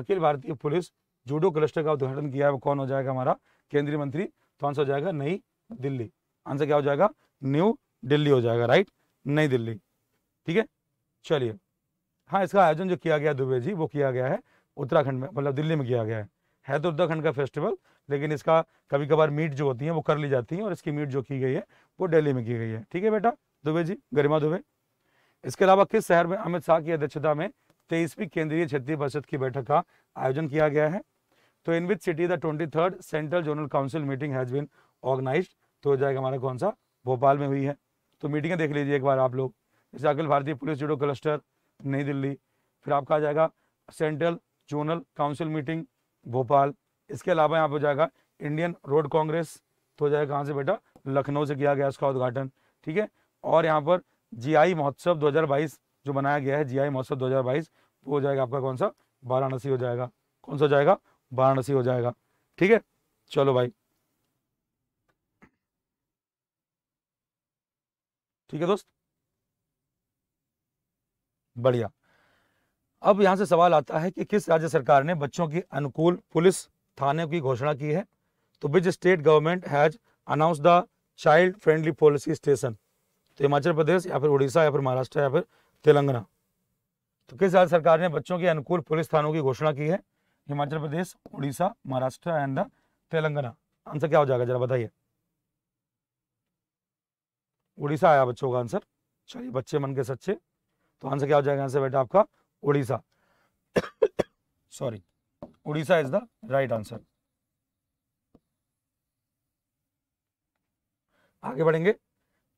अखिल भारतीय पुलिस जूडो क्लस्टर का उद्घाटन किया है वो कौन हो जाएगा हमारा केंद्रीय मंत्री तो आंसर हो जाएगा नई दिल्ली आंसर क्या हो जाएगा न्यू दिल्ली हो जाएगा राइट नई दिल्ली ठीक है चलिए हाँ इसका आयोजन जो किया गया दुबे जी वो किया गया है उत्तराखंड में मतलब दिल्ली में किया गया है है तो उत्तराखंड का फेस्टिवल लेकिन इसका कभी कभार मीट जो होती है वो कर ली जाती है और इसकी मीट जो की गई है वो दिल्ली में की गई है ठीक है बेटा दुबे जी गरिमा दुबे इसके अलावा किस शहर में अमित शाह की अध्यक्षता में तेईसवीं केंद्रीय क्षेत्रीय परिषद की बैठक का आयोजन किया गया है तो in which city the twenty third central zonal council meeting has been organise तो हो जाएगा हमारा कौन सा भोपाल में हुई है तो मीटिंगें देख लीजिए एक बार आप लोग जैसे अखिल भारतीय पुलिस जुड़ो क्लस्टर नई दिल्ली फिर आपका आ जाएगा central zonal council meeting Bhopal इसके अलावा यहाँ पर जाएगा इंडियन रोड कांग्रेस तो हो जाएगा कहाँ से बेटा लखनऊ से किया गया इसका उद्घाटन ठीक है और यहाँ पर जीआई महोत्सव 2022 जो बनाया गया है जीआई महोत्सव 2022 वो हो जाएगा आपका कौन सा वाराणसी हो जाएगा कौन सा हो जाएगा वाराणसी हो जाएगा ठीक है चलो भाई ठीक है दोस्त बढ़िया अब यहां से सवाल आता है कि किस राज्य सरकार ने बच्चों की अनुकूल पुलिस थाने की घोषणा की है तो which state government has announce the child friendly police station तो हिमाचल प्रदेश या फिर उड़ीसा या फिर महाराष्ट्र या फिर तेलंगाना तो किस राज्य सरकार ने बच्चों के अनुकूल पुलिस थानों की घोषणा की है हिमाचल प्रदेश उड़ीसा महाराष्ट्र एंड तेलंगाना आंसर क्या हो जाएगा जरा बताइए उड़ीसा आया बच्चों का आंसर चलिए बच्चे मन के सच्चे तो आंसर क्या हो जाएगा आंसर बेटा आपका Orissa sorry Orissa is the right answer आगे बढ़ेंगे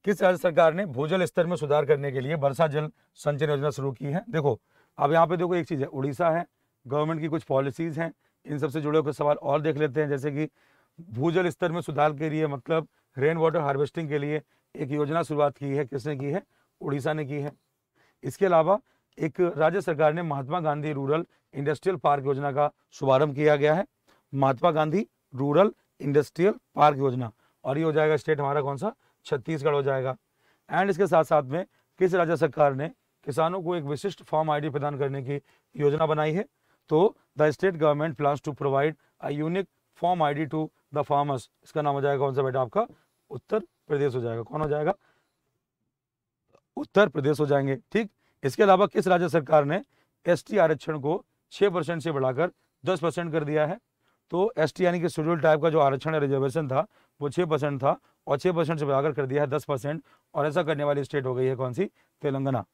किस राज्य सरकार ने भूजल स्तर में सुधार करने के लिए वर्षा जल संचय योजना शुरू की है देखो अब यहाँ पे देखो एक चीज़ है उड़ीसा है गवर्नमेंट की कुछ पॉलिसीज हैं इन सबसे जुड़े हुए सवाल और देख लेते हैं जैसे कि भूजल स्तर में सुधार के लिए मतलब रेन वाटर हार्वेस्टिंग के लिए एक योजना शुरुआत की है किसने की है उड़ीसा ने की है इसके अलावा एक राज्य सरकार ने Mahatma Gandhi rural industrial park योजना का शुभारंभ किया गया है Mahatma Gandhi rural industrial park योजना और ये हो जाएगा स्टेट हमारा कौन सा छत्तीसगढ़ हो जाएगा एंड इसके साथ साथ में किस राज्य सरकार ने किसानों को एक विशिष्ट फॉर्म आईडी प्रदान करने की योजना बनाई है तो the state government plans to provide a unique farm ID to the farmers इसका नाम हो जाएगा कौन सा बेटा आपका उत्तर प्रदेश हो जाएगा कौन हो जाएगा उत्तर प्रदेश हो जाएंगे ठीक इसके अलावा किस राज्य सरकार ने एसटी आरक्षण को छः परसेंट से बढ़ाकर दस परसेंट कर दिया है तो एस यानी कि शेड्यूल टाइप का जो आरक्षण रिजर्वेशन था वो छः परसेंट था और छः परसेंट से बढ़ाकर कर दिया है दस परसेंट और ऐसा करने वाली स्टेट हो गई है कौन सी तेलंगाना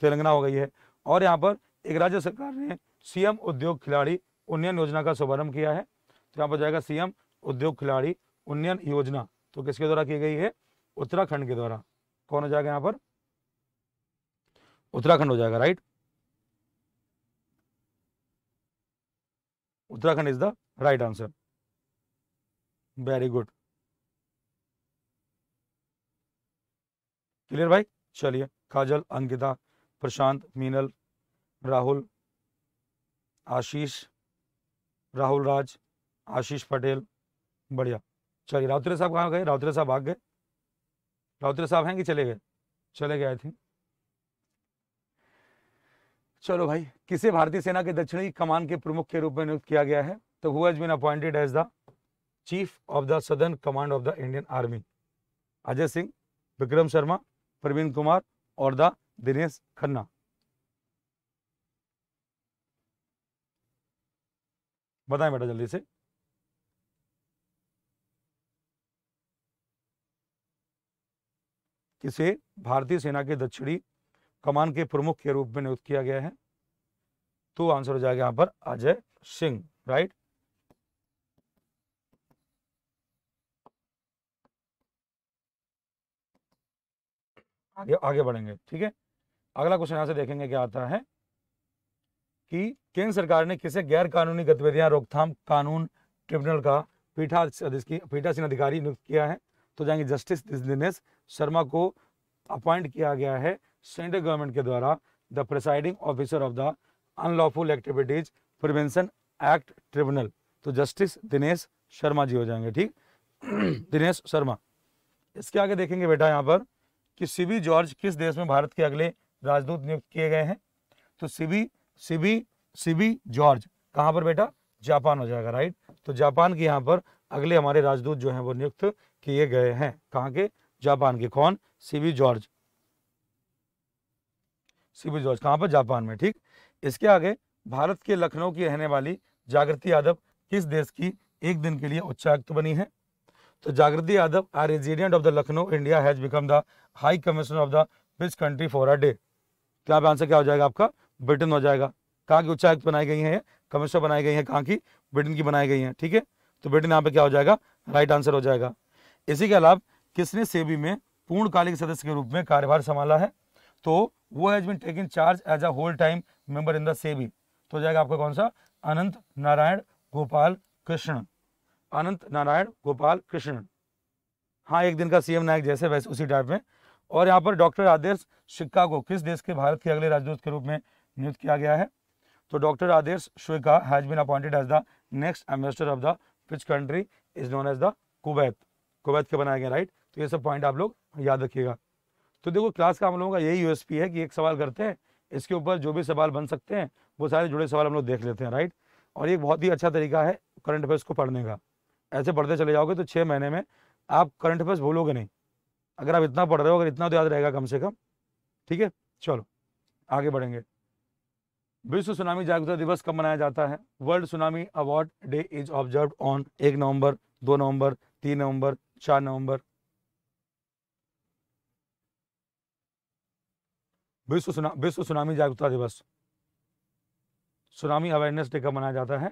तेलंगाना हो गई है और यहाँ पर एक राज्य सरकार ने सीएम उद्योग खिलाड़ी उन्नयन योजना का शुभारंभ किया है तो यहाँ पर जाएगा सीएम उद्योग खिलाड़ी उन्नयन योजना तो किसके द्वारा की गई है उत्तराखंड के द्वारा कौन हो जाएगा यहाँ पर उत्तराखंड हो जाएगा right Uttarakhand is the right answer very good clear भाई चलिए काजल अंकिता प्रशांत मीनल राहुल आशीष राहुल राज आशीष पटेल बढ़िया चलिए राउतरे साहब कहाँ गए राउतरे साहब भाग गए राउतरे साहब हैं कि चले गए चले गए आई थिंक चलो भाई किसे भारतीय सेना के दक्षिणी कमान के प्रमुख के रूप में नियुक्त किया गया है तो who has been appointed as the chief of the southern command of the Indian army Ajay Singh Vikram Sharma Praveen Kumar और द दिनेश खन्ना बताएं बेटा जल्दी से किसे भारतीय सेना के दक्षिणी कमान के प्रमुख के रूप में नियुक्त किया गया है तो आंसर हो जाएगा यहां पर अजय सिंह राइट आगे आगे बढ़ेंगे ठीक है अगला क्वेश्चन यहां से देखेंगे क्या आता है कि केंद्र सरकार ने किसे गैर कानूनी गतिविधियां रोकथाम कानून ट्रिब्यूनल का पीठासीन अधिकारी नियुक्त किया है तो जाएंगे जस्टिस दिनेश शर्मा को अपॉइंट किया गया है सेंट्रल गवर्नमेंट के द्वारा the presiding officer of the unlawful activities prevention act tribunal तो जस्टिस दिनेश शर्मा जी हो जाएंगे ठीक दिनेश शर्मा इसके आगे देखेंगे बेटा यहाँ पर कि सीबी जॉर्ज किस देश में भारत के अगले राजदूत नियुक्त किए गए हैं तो सीबी सीबी सीबी जॉर्ज कहाँ पर बेटा जापान हो जाएगा राइट तो जापान के यहाँ पर अगले हमारे राजदूत जो हैं वो नियुक्त किए गए हैं कहाँ के जापान के कौन सीबी जॉर्ज सीबी जॉर्ज कहाँ पर जापान में ठीक इसके आगे भारत के लखनऊ की रहने वाली जागृति यादव किस देश की एक दिन के लिए उच्चायुक्त बनी है तो Jagriti Yadav are resident of the Lucknow India has become the high commissioner of the which country for a day तो यहाँ आंसर क्या हो जाएगा आपका ब्रिटेन हो जाएगा कहाँ की उच्चायुक्त बनाई गई है कमिश्नर बनाई गई है कहाँ की ब्रिटेन की बनाई गई है ठीक है तो ब्रिटेन यहाँ पे क्या हो जाएगा राइट आंसर हो जाएगा इसी के अलावा किसने सेबी में पूर्णकालिक सदस्य के रूप में कार्यभार संभाला है तो वो has been taken charge as a whole time member in the SEBI तो जाएगा आपका कौन सा अनंत नारायण गोपाल कृष्ण अनंत नारायण गोपाल कृष्ण हाँ एक दिन का सीएम नायक जैसे वैसे उसी टाइप में और यहाँ पर डॉक्टर आदेश शिक्का को किस देश के भारत के अगले राजदूत के रूप में नियुक्त किया गया है तो doctor Adesh Shikka has been appointed as the next ambassador of the which country is known as the Kuwait Kuwait के बनाए गए राइट तो ये सब पॉइंट आप लोग याद रखिएगा तो देखो क्लास का हम लोगों का यही यूएसपी है कि एक सवाल करते हैं इसके ऊपर जो भी सवाल बन सकते हैं वो सारे जुड़े सवाल हम लोग देख लेते हैं राइट और ये बहुत ही अच्छा तरीका है करंट अफेयर्स को पढ़ने का ऐसे पढ़ते चले जाओगे तो छः महीने में आप करंट अफेयर्स भूलोगे नहीं अगर आप इतना पढ़ रहे हो अगर इतना तो याद रहेगा कम से कम ठीक है चलो आगे बढ़ेंगे विश्व सुनामी जागरूकता दिवस कब मनाया जाता है world tsunami award day is observe on एक नवंबर दो नवंबर तीन नवंबर चार नवंबर विश्व सुना विश्व सुनामी जागरूकता दिवस सुनामी अवेयरनेस डे कब मनाया जाता है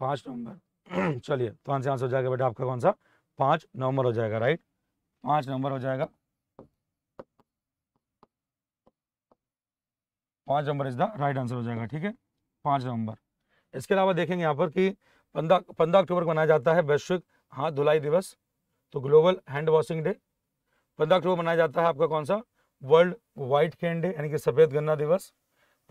पाँच नवंबर चलिए तो आंसर आंसर हो जाएगा बेटा आपका कौन सा पाँच नवंबर हो जाएगा राइट पाँच नवंबर हो जाएगा पाँच number is the right answer हो जाएगा ठीक है पाँच नवंबर इसके अलावा देखेंगे यहाँ पर कि पंद्रह पंद्रह अक्टूबर को मनाया जाता है वैश्विक हाथ धुलाई दिवस तो ग्लोबल हैंड वॉशिंग डे पंद्रह अक्टूबर मनाया जाता है आपका कौन सा वर्ल्ड व्हाइट कैन डे यानी कि सफ़ेद गन्ना दिवस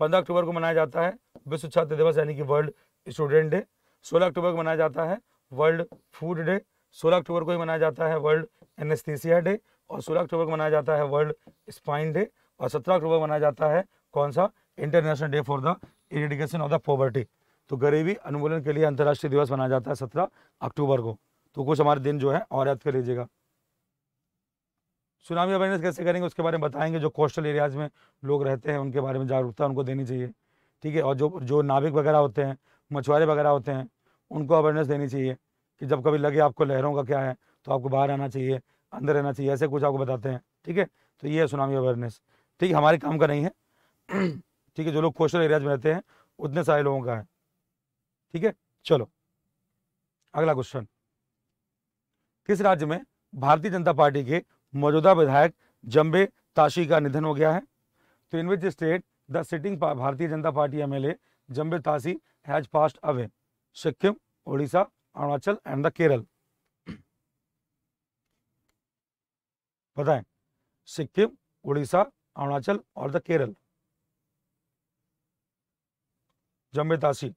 पंद्रह अक्टूबर को मनाया जाता है विश्व छात्र दिवस यानी कि वर्ल्ड स्टूडेंट डे सोलह अक्टूबर को मनाया जाता है वर्ल्ड फूड डे सोलह अक्टूबर को ही मनाया जाता है वर्ल्ड एनेस्थीसिया डे और सोलह अक्टूबर को मनाया जाता है वर्ल्ड स्पाइन डे और सत्रह अक्टूबर को मनाया जाता है कौन सा international day for the eradication of the poverty तो गरीबी अनुमूलन के लिए अंतर्राष्ट्रीय दिवस मनाया जाता है सत्रह अक्टूबर को तो कुछ हमारे दिन जो है और याद कर लीजिएगा सुनामी अवेयरनेस कैसे करेंगे उसके बारे में बताएंगे जो कोस्टल एरियाज़ में लोग रहते हैं उनके बारे में जागरूकता उनको देनी चाहिए ठीक है और जो जो नाविक वगैरह होते हैं मछुआरे वगैरह होते हैं उनको अवेयरनेस देनी चाहिए कि जब कभी लगे आपको लहरों का क्या है तो आपको बाहर आना चाहिए अंदर रहना चाहिए ऐसे कुछ आपको बताते हैं ठीक है तो ये है सुनामी अवेयरनेस ठीक है हमारे काम का नहीं है ठीक है जो लोग कोस्टल एरियाज में रहते हैं उतने सारे लोगों का है ठीक है चलो अगला क्वेश्चन किस राज्य में भारतीय जनता पार्टी के मौजूदा विधायक जम्बे ताशी का निधन हो गया है तो in which state the sitting Bharatiya Janata party M L A Jambe Tashi has passed away Sikkim Odisha Arunachal and the Kerala बताएं सिक्किम उड़ीसा अरुणाचल और द केरल जम्बे तासी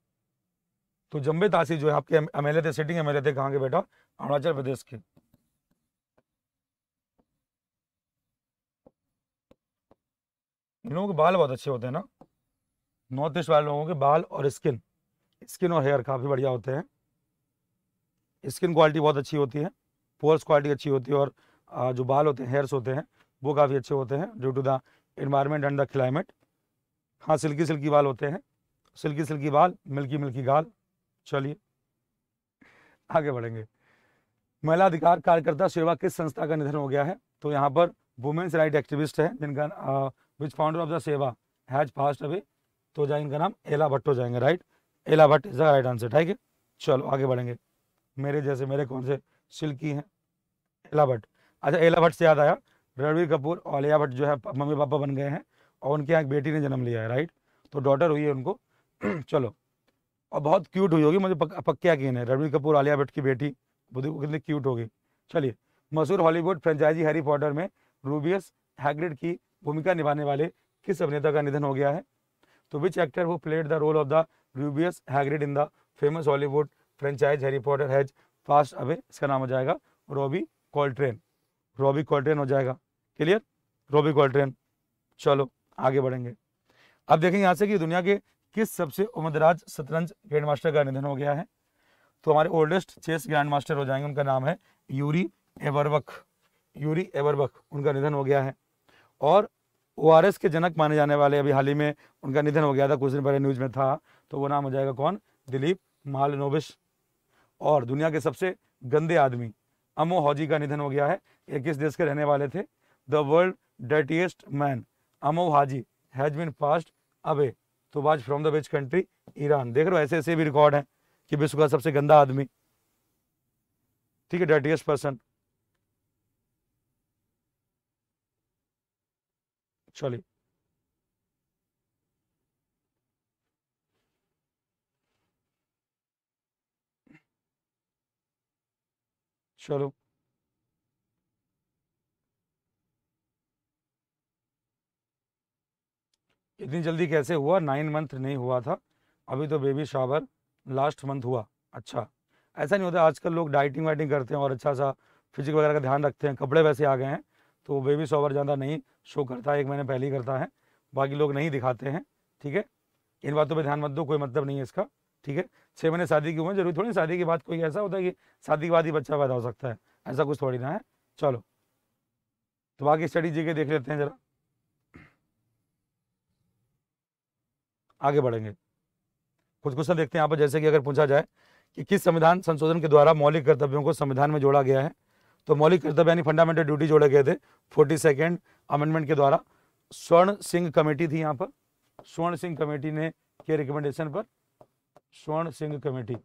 तो जम्बे तासी जो है आपके एमएलए थे सिटिंग एमएलए थे कहाँ के बेटा अरुणाचल प्रदेश के इन लोगों के बाल बहुत अच्छे होते हैं ना नॉर्थ ईस्ट वाले लोगों के बाल और स्किन स्किन और हेयर काफ़ी बढ़िया होते हैं स्किन क्वालिटी बहुत अच्छी होती है पोर्स क्वालिटी अच्छी होती है और जो बाल होते हैं हेयर्स होते हैं वो काफ़ी अच्छे होते हैं due to the environment and the climate हाँ सिल्की सिल्की बाल होते हैं सिल्की सिल्की बाल मिल्की मिल्की गाल चलिए आगे बढ़ेंगे महिला अधिकार कार्यकर्ता सेवा किस संस्था का निधन हो गया है तो यहाँ पर वुमेन्स राइट एक्टिविस्ट है जिनका विच फाउंडर ऑफ द सेवा हैज पास्ट अवे तो जाए इनका नाम एला भट्ट हो जाएंगे right Ela Bhatt is the right answer ठीक है चलो आगे बढ़ेंगे मेरे जैसे मेरे कौन से सिल्की हैं एला भट्ट अच्छा एला भट्ट से याद आया रणवीर कपूर और अलिया भट्ट जो है मम्मी पापा बन गए हैं और उनके यहाँ एक बेटी ने जन्म लिया है राइट तो डॉटर हुई है उनको चलो और बहुत क्यूट हुई होगी मुझे पक, पक्का यकीन है रणवीर कपूर आलिया भट्ट की बेटी बुद्धू कितनी क्यूट होगी चलिए मशहूर हॉलीवुड फ्रेंचाइजी हैरी पॉटर में रूबियस हैग्रिड की भूमिका निभाने वाले किस अभिनेता का निधन हो गया है तो विच एक्टर वो played the role of the Rubeus Hagrid in the famous Hollywood franchise Harry Potter has passed away इसका नाम हो जाएगा रॉबी कॉल्ट्रेन रॉबी कॉल्ट्रेन हो जाएगा क्लियर रॉबी कॉल्ट्रेन चलो आगे बढ़ेंगे अब देखेंगे यहाँ से कि दुनिया के किस सबसे उमदराज शतरंज ग्रैंड मास्टर का निधन हो गया है तो हमारे ओल्डेस्ट चेस ग्रैंड मास्टर हो जाएंगे उनका नाम है यूरी एवरवक यूरी एवरबक उनका निधन हो गया है और ओ के जनक माने जाने वाले अभी हाल ही में उनका निधन हो गया था कुछ दिन पहले न्यूज में था तो वो नाम हो जाएगा कौन दिलीप मालनोबिश और दुनिया के सबसे गंदे आदमी अमो हौजी का निधन हो गया है इक्कीस देश के रहने वाले थे the world dirtiest man Amou Haji has been passed away तो आज from the which country Iran देख रहे हो ऐसे ऐसे भी रिकॉर्ड है कि विश्व का सबसे गंदा आदमी ठीक है डर्टीएस्ट पर्सन चलिए चलो इतनी जल्दी कैसे हुआ नाइन मंथ नहीं हुआ था अभी तो बेबी शावर लास्ट मंथ हुआ अच्छा ऐसा नहीं होता आजकल लोग डाइटिंग वाइटिंग करते हैं और अच्छा सा फिजिक वगैरह का ध्यान रखते हैं कपड़े वैसे आ गए हैं तो बेबी शॉवर ज़्यादा नहीं शो करता है एक महीने पहले ही करता है बाकी लोग नहीं दिखाते हैं ठीक है इन बातों पर ध्यान मत दो कोई मतलब नहीं है इसका ठीक है छः महीने शादी की उम्र जरूरी थोड़ी शादी के बाद कोई ऐसा होता है कि शादी के बाद ही बच्चा पैदा हो सकता है ऐसा कुछ थोड़ी ना है चलो तो बाकी स्टडी जी के देख लेते हैं ज़रा आगे बढ़ेंगे कुछ क्वेश्चन देखते हैं यहाँ पर जैसे कि अगर पूछा जाए कि किस संविधान संशोधन के द्वारा मौलिक कर्तव्यों को संविधान में जोड़ा गया है तो मौलिक कर्तव्य यानी फंडामेंटल ड्यूटी जोड़े गए थे फोर्टी सेकेंड अमेंडमेंट के द्वारा स्वर्ण सिंह कमेटी थी यहाँ पर स्वर्ण सिंह कमेटी ने के रिकमेंडेशन पर स्वर्ण सिंह कमेटी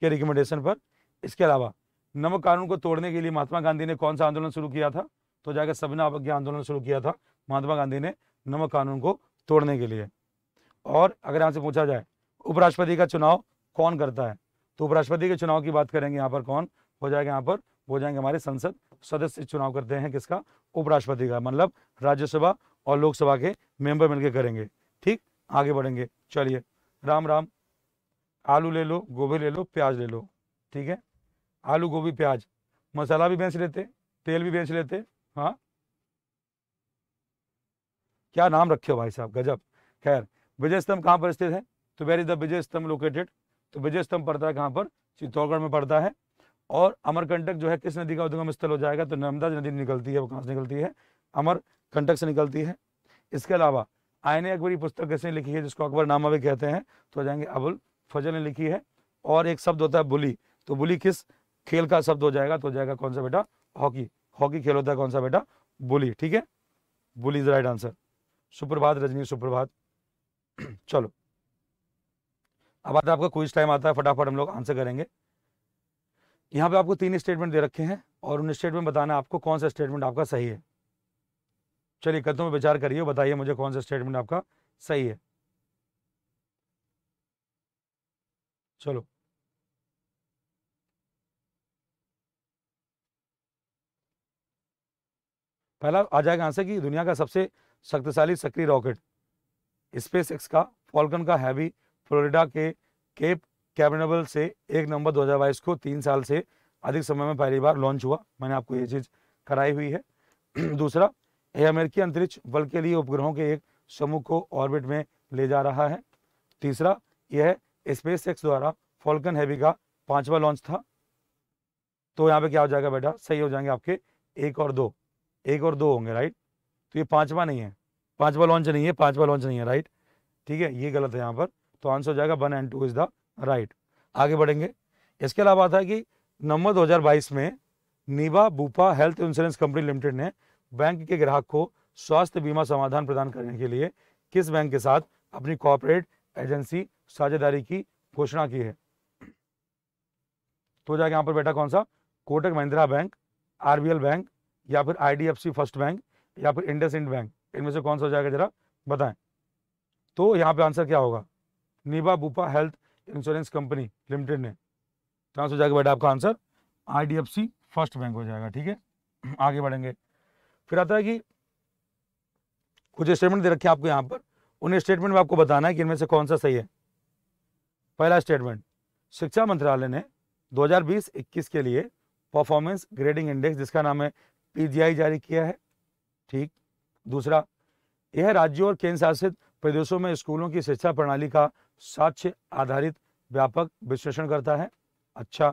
के रिकमेंडेशन पर इसके अलावा नमक कानून को तोड़ने के लिए महात्मा गांधी ने कौन सा आंदोलन शुरू किया था तो जाकर सबने अवज्ञा आंदोलन शुरू किया था महात्मा गांधी ने नमक कानून को तोड़ने के लिए और अगर यहाँ से पूछा जाए उपराष्ट्रपति का चुनाव कौन करता है तो उपराष्ट्रपति के चुनाव की बात करेंगे यहाँ पर कौन हो जाएगा यहाँ पर हो जाएंगे हमारे संसद सदस्य चुनाव करते हैं किसका उपराष्ट्रपति का मतलब राज्यसभा और लोकसभा के मेंबर मिलकर करेंगे ठीक आगे बढ़ेंगे चलिए राम राम आलू ले लो गोभी ले लो प्याज ले लो ठीक है आलू गोभी प्याज मसाला भी बेच लेते तेल भी बेच लेते हाँ क्या नाम रखे हो भाई साहब गजब खैर विजय स्तंभ कहाँ पर स्थित है तो वेर इज द विजय स्तंभ लोकेटेड तो विजय स्तंभ पड़ता है कहाँ पर चित्तौड़गढ़ में पड़ता है और अमरकंटक जो है किस नदी का उद्गम स्थल हो जाएगा तो नर्मदा नदी निकलती है वो कहाँ से निकलती है अमरकंटक से निकलती है इसके अलावा आयन अकबरी पुस्तक किसने लिखी है जिसको अकबर नामा भी कहते हैं तो जाएंगे अबुल फजल ने लिखी है और एक शब्द होता है बुली तो बुली किस खेल का शब्द हो जाएगा तो जाएगा कौन सा बेटा हॉकी हॉकी खेल होता है कौन सा बेटा बुली ठीक है बुली इज राइट आंसर सुप्रभात रजनी सुप्रभात चलो अब आता है आपका कुछ टाइम आता है फटाफट हम लोग आंसर करेंगे यहाँ पे आपको तीन स्टेटमेंट दे रखे हैं और उन स्टेटमेंट बताना आपको कौन सा स्टेटमेंट आपका सही है चलिए कदम में विचार करिए बताइए मुझे कौन सा स्टेटमेंट आपका सही है चलो पहला आ जाएगा आंसर कि दुनिया का सबसे शक्तिशाली सक्रिय रॉकेट स्पेस एक्स का फॉल्कन का हैवी फ्लोरिडा के केप कैबिनेबल से एक नवंबर 2022 को तीन साल से अधिक समय में पहली बार लॉन्च हुआ मैंने आपको ये चीज़ कराई हुई है दूसरा यह अमेरिकी अंतरिक्ष बल के लिए उपग्रहों के एक समूह को ऑर्बिट में ले जा रहा है तीसरा यह स्पेस एक्स द्वारा फॉल्कन हैवी का पांचवा लॉन्च था तो यहाँ पे क्या हो जाएगा बेटा सही हो जाएंगे आपके एक और दो एक और दो होंगे राइट तो ये पांचवा नहीं है पांचवा लॉन्च नहीं है पांचवा लॉन्च नहीं है राइट ठीक है ये गलत है यहाँ पर तो आंसर हो जाएगा one and two is the right आगे बढ़ेंगे इसके अलावा था कि नवंबर दो में Niva Bupa health insurance company limited ने बैंक के ग्राहक को स्वास्थ्य बीमा समाधान प्रदान करने के लिए किस बैंक के साथ अपनी कॉपरेट एजेंसी साझेदारी की घोषणा की है तो जाके जाएगा यहाँ पर बेटा कौन सा Kotak Mahindra bank RBL bank या फिर आईडीएफसी फर्स्ट बैंक या फिर इंडस इंड बैंक इनमें से कौन सा हो जाएगा जरा बताएं तो यहाँ पे आंसर क्या होगा Niva Bupa health insurance company limited ने तो यहाँ से जाके बैठा आपका आंसर आईडीएफसी फर्स्ट बैंक हो जाएगा ठीक है आगे बढ़ेंगे फिर आता है कि कुछ स्टेटमेंट दे रखे आपको यहाँ पर उन स्टेटमेंट में आपको बताना है कि इनमें से कौन सा सही है पहला स्टेटमेंट शिक्षा मंत्रालय ने 2020-21 के लिए परफॉर्मेंस ग्रेडिंग इंडेक्स जिसका नाम है पीजीआई जारी किया है ठीक दूसरा यह राज्यों और केंद्र शासित प्रदेशों में स्कूलों की शिक्षा प्रणाली का साक्ष्य आधारित व्यापक विश्लेषण करता है अच्छा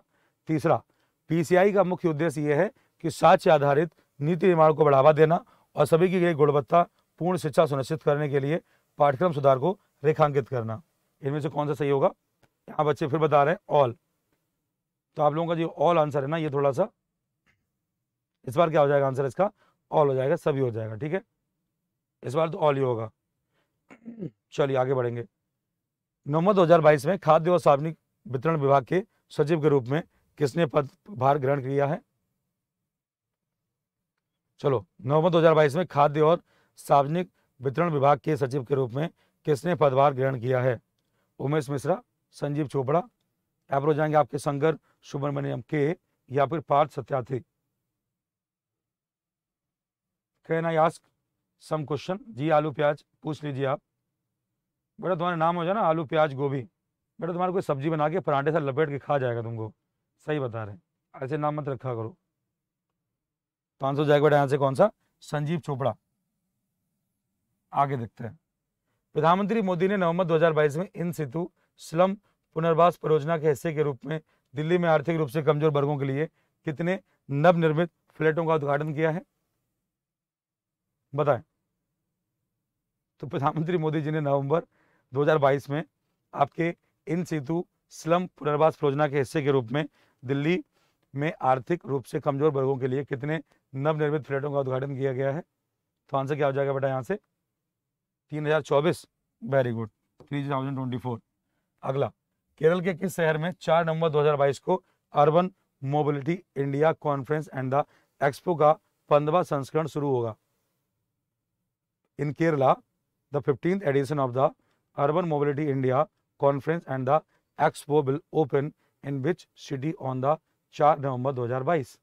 तीसरा पीसीआई का मुख्य उद्देश्य यह है कि साक्ष्य आधारित नीति निर्माण को बढ़ावा देना और सभी की गई गुणवत्ता पूर्ण शिक्षा सुनिश्चित करने के लिए पाठ्यक्रम सुधार को रेखांकित करना इनमें से कौन सा सही होगा यहाँ बच्चे फिर बता रहे हैं ऑल तो आप लोगों का जो ऑल आंसर है ना ये थोड़ा सा इस बार क्या हो जाएगा आंसर इसका ऑल हो जाएगा सभी हो जाएगा ठीक है इस बार तो ऑल ही होगा चलिए आगे बढ़ेंगे नवंबर दो में खाद्य और सार्वजनिक वितरण विभाग के सचिव के रूप में किसने पद भार ग्रहण किया है चलो नवंबर 2022 में खाद्य और सार्वजनिक वितरण विभाग के सचिव के रूप में किसने पदभार ग्रहण किया है उमेश मिश्रा संजीव चोपड़ा यहाँ पर जाएंगे आपके संगर सुब्रमण्यम के या फिर पार्थ सत्यार्थी कहना यास्क सम क्वेश्चन जी आलू प्याज पूछ लीजिए आप बेटा तुम्हारे नाम हो जाए ना आलू प्याज गोभी बेटा तुम्हारे कोई सब्जी बना के परांठे से लपेट के खा जाएगा तुमको सही बता रहे ऐसे नाम मत रखा करो तो आंसर जाएगा बेटा यहाँ से कौन सा संजीव चोपड़ा आगे देखते हैं प्रधानमंत्री मोदी ने नवंबर 2022 में इन सेतु स्लम पुनर्वास परियोजना के हिस्से के रूप में दिल्ली में आर्थिक रूप से कमजोर वर्गों के लिए कितने नवनिर्मित फ्लैटों का उद्घाटन किया है बताएं तो प्रधानमंत्री मोदी जी ने नवंबर 2022 में आपके इन सेतु स्लम पुनर्वास योजना के हिस्से के रूप में दिल्ली में आर्थिक रूप से कमजोर वर्गों के लिए कितने नवनिर्मित फ्लैटों का उद्घाटन किया गया है तो आंसर क्या हो जाएगा बेटा यहाँ से तीन हजार चौबीस very good three thousand twenty four अगला केरल के किस शहर में चार नवंबर 2022 को urban mobility India conference and the expo का पंद्रवा संस्करण शुरू होगा in Kerala the fifteenth edition of the urban mobility India conference and the expo will open in which city on the 4 November 2022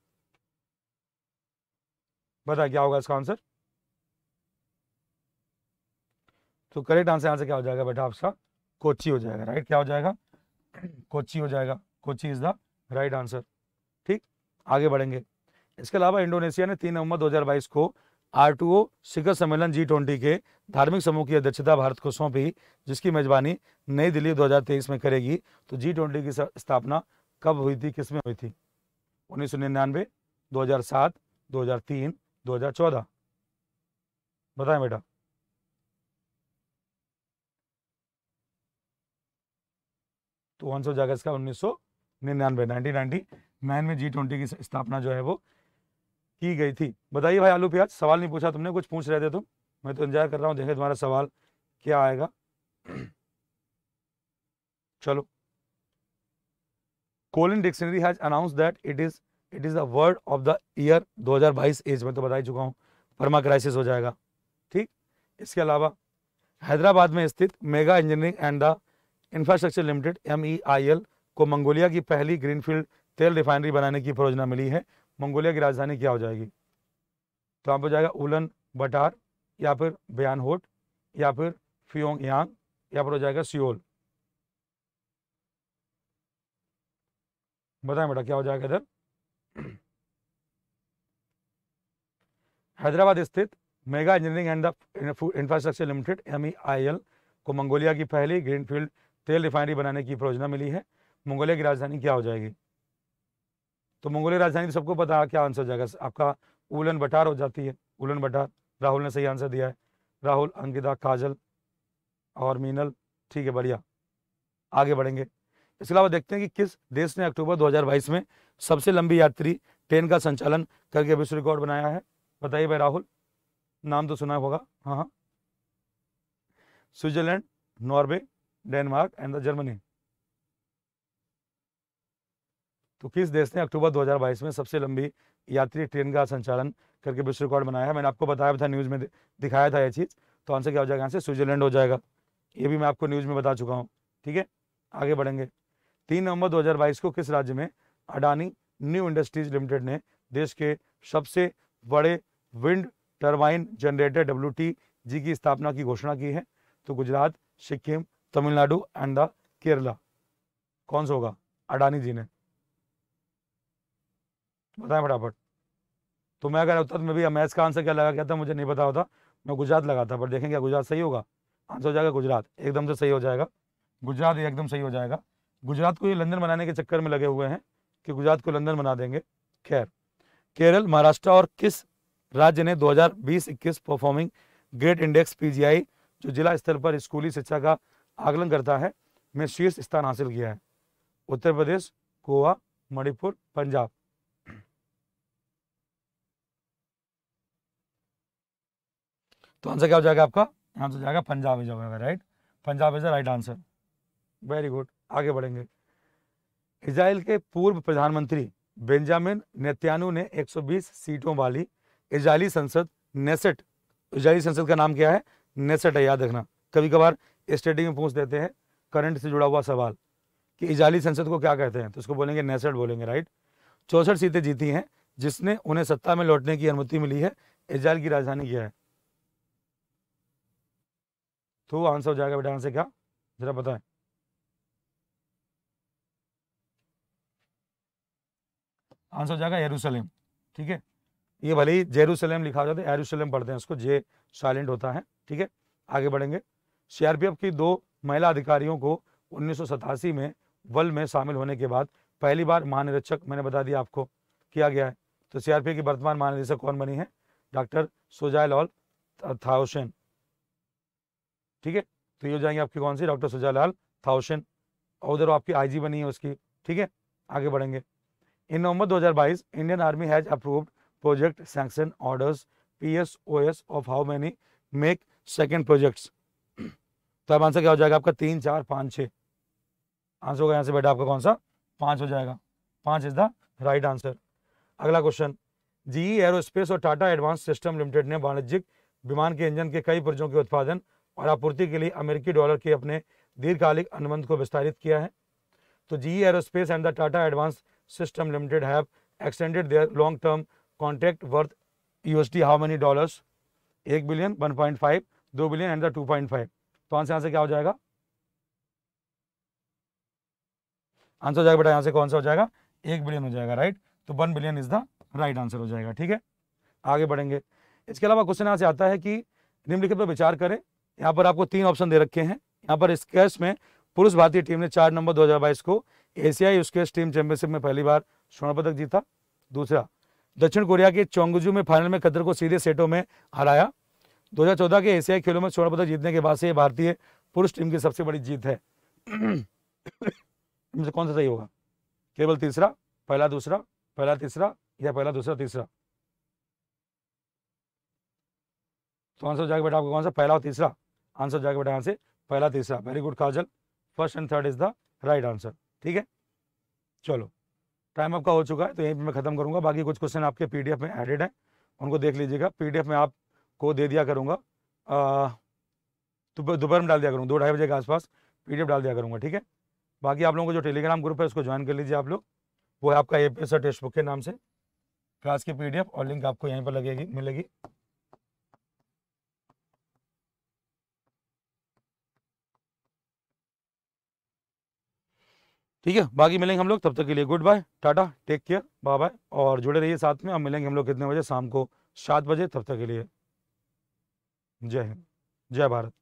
बता क्या होगा इसका आंसर तो करेक्ट आंसर आंसर क्या हो जाएगा बेटा आपका कोची हो जाएगा राइट क्या हो जाएगा कोची हो जाएगा Kochi is the right answer ठीक आगे बढ़ेंगे इसके अलावा इंडोनेशिया ने 3 नवंबर 2022 को आर टू ओ शिखर सम्मेलन जी ट्वेंटी के धार्मिक समूह की अध्यक्षता भारत को सौंपी जिसकी मेजबानी नई दिल्ली 2023 में करेगी तो जी ट्वेंटी की स्थापना कब हुई थी किसमें हुई थी उन्नीस सौ निन्यानवे दो हजार सात दो हजार तीन दो हजार चौदह बताएं बेटा तो आंसर हो जाएगा इसका उन्नीस सौ निन्यानवे नाइनटीन नाइनटी नाइन में जी ट्वेंटी की स्थापना जो है वो की गई थी बताइए भाई आलू प्याज सवाल नहीं पूछा तुमने कुछ पूछ रहे थे तुम मैं तो इंतजार कर रहा हूँ देखे तुम्हारा सवाल क्या आएगा चलो Collins dictionary has announce that it is it is the word of the year 2022 as में तो बता ही चुका हूँ परमा क्राइसिस हो जाएगा ठीक इसके अलावा हैदराबाद में स्थित mega engineering and the infrastructure limited M को मंगोलिया की पहली ग्रीनफील्ड तेल रिफाइनरी बनाने की परियोजना मिली है मंगोलिया की राजधानी क्या हो जाएगी तो आप हो जाएगा उलन बटार या फिर बयान होट या फिर फ्योंग यांग या फिर हो जाएगा सियोल बताएं बेटा क्या हो जाएगा इधर हैदराबाद स्थित mega engineering and infrastructure limited M को मंगोलिया की पहली ग्रीनफील्ड तेल रिफाइनरी बनाने की परियोजना मिली है मंगोलिया की राजधानी क्या हो जाएगी तो मंगोलिया राजधानी तो सबको पता है क्या आंसर जाएगा आपका उलन बटार हो जाती है उलन बटार राहुल ने सही आंसर दिया है राहुल अंकिता काजल और मीनल ठीक है बढ़िया आगे बढ़ेंगे इसके अलावा देखते हैं कि किस देश ने अक्टूबर 2022 में सबसे लंबी यात्री ट्रेन का संचालन करके विश्व रिकॉर्ड बनाया है बताइए भाई राहुल नाम तो सुना होगा हाँ हाँ Switzerland Norway Denmark and the Germany तो किस देश ने अक्टूबर 2022 में सबसे लंबी यात्री ट्रेन का संचालन करके विश्व रिकॉर्ड बनाया है मैंने आपको बताया था न्यूज़ में दिखाया था ये चीज़ तो आंसर क्या हो जाएगा आंसर स्विट्जरलैंड हो जाएगा ये भी मैं आपको न्यूज़ में बता चुका हूँ ठीक है आगे बढ़ेंगे तीन नवंबर 2022 को किस राज्य में अडानी न्यू इंडस्ट्रीज लिमिटेड ने देश के सबसे बड़े wind turbine generator W G की स्थापना की घोषणा की है तो गुजरात सिक्किम तमिलनाडु एंड द केरला कौन सा होगा अडानी जी ने बताएं फटाफट तो मैं अगर उत्तर में भी मैथ्स का आंसर क्या लगा क्या था मुझे नहीं पता होता मैं गुजरात लगा था पर देखें क्या गुजरात सही होगा आंसर हो जाएगा गुजरात एकदम से सही हो जाएगा गुजरात एकदम सही हो जाएगा गुजरात को ये लंदन बनाने के चक्कर में लगे हुए हैं कि गुजरात को लंदन बना देंगे खैर केरल महाराष्ट्र और किस राज्य ने 2020-21 परफॉर्मिंग ग्रेट इंडेक्स पीजीआई जो जिला स्तर पर स्कूली शिक्षा का आकलन करता है में शीर्ष स्थान हासिल किया है उत्तर प्रदेश गोवा मणिपुर पंजाब तो आंसर क्या हो जाएगा आपका आंसर हो जाएगा पंजाब इज होगा right Punjab is the right answer very good आगे बढ़ेंगे इसराइल के पूर्व प्रधानमंत्री बेंजामिन नेत्यानु ने 120 सीटों वाली इजरायली संसद नेसेट इजरायली संसद का नाम क्या है नेसेट है याद रखना कभी कभार स्टेटिंग में पूछ देते हैं करंट से जुड़ा हुआ सवाल कि इजरायली संसद को क्या कहते हैं तो उसको बोलेंगे नेसेट बोलेंगे राइट चौसठ सीटें जीती हैं जिसने उन्हें सत्ता में लौटने की अनुमति मिली है इसराइल की राजधानी क्या है तो आंसर हो जाएगा बेटा आंसर क्या जरा बताएं आंसर हो जाएगा यरूशलेम ठीक है ये भले ही जेरूसलेम लिखा जाता तो है एरूसलेम पढ़ते हैं उसको जे साइलेंट होता है ठीक है आगे बढ़ेंगे सीआरपीएफ की दो महिला अधिकारियों को उन्नीस में वल में शामिल होने के बाद पहली बार महानिरीक्षक मैंने बता दिया आपको किया गया है तो सीआरपीएफ की वर्तमान महानिदेशक कौन बनी है डॉक्टर सोजाय लॉल थाउसेन ठीक है तो ये हो जाएंगे आपकी कौन सी डॉक्टर सुजा लाल थाउसेंड और उधर आपकी आईजी बनी है उसकी ठीक है आगे बढ़ेंगे in November 2022 Indian army has approved project sanction orders PSOs of how many make second projects तो अब आंसर क्या हो जाएगा आपका तीन चार पाँच छः आंसर होगा यहाँ से बेटा आपका कौन सा पाँच हो जाएगा पाँच इज द राइट आंसर अगला क्वेश्चन जी एरोस्पेस और टाटा एडवांस सिस्टम लिमिटेड ने वाणिज्यिक विमान के इंजन के कई पुर्जों के उत्पादन और आपूर्ति के लिए अमेरिकी डॉलर के अपने दीर्घकालिक अनुबंध को विस्तारित किया है तो G aerospace and the Tata advance system limited have extended their long term contract worth USD how many dollars एक बिलियन वन पॉइंट फाइव दो billion and the two point five तो आंसर यहाँ से क्या हो जाएगा आंसर हो जाएगा बेटा यहाँ से कौन सा हो जाएगा एक बिलियन हो जाएगा राइट तो one billion is the right answer हो जाएगा ठीक है आगे बढ़ेंगे इसके अलावा क्वेश्चन यहाँ से आता है कि निम्नलिखित पर विचार करें यहाँ पर आपको तीन ऑप्शन दे रखे हैं यहाँ पर स्कैश में पुरुष भारतीय टीम ने चार नंबर 2022 को एशियाई स्कैश टीम चैंपियनशिप में पहली बार स्वर्ण पदक जीता दूसरा दक्षिण कोरिया के चोंगजू में फाइनल में कतर को सीधे सेटों में हराया 2014 के एशियाई खेलों में स्वर्ण पदक जीतने के बाद से भारतीय पुरुष टीम की सबसे बड़ी जीत है इनमें कौन सा सही होगा केवल तीसरा पहला दूसरा पहला तीसरा या पहला दूसरा तीसरा तो आंसर जाके बेटा आपको कौन सा पहला और तीसरा आंसर जाके बेटा यहाँ से पहला तीसरा very good Kajal first and third is the right answer ठीक है चलो टाइम आपका हो चुका है तो यहीं पे मैं खत्म करूंगा बाकी कुछ क्वेश्चन आपके पीडीएफ में एडेड है उनको देख लीजिएगा पीडीएफ में आपको दे दिया करूँगा दोपहर में डाल दिया करूँगा दो ढाई बजे के आसपास पीडीएफ डाल दिया करूँगा ठीक है बाकी आप लोगों को जो टेलीग्राम ग्रुप है उसको ज्वाइन कर लीजिए आप लोग वो है आपका ए पी टेक्स्ट बुक के नाम से क्लास की पीडीएफ और लिंक आपको यहीं पर लगेगी मिलेगी ठीक है बाकी मिलेंगे हम लोग तब तक के लिए goodbye tata take care bye bye और जुड़े रहिए साथ में हम मिलेंगे हम लोग कितने बजे शाम को सात बजे तब तक के लिए जय हिंद जय भारत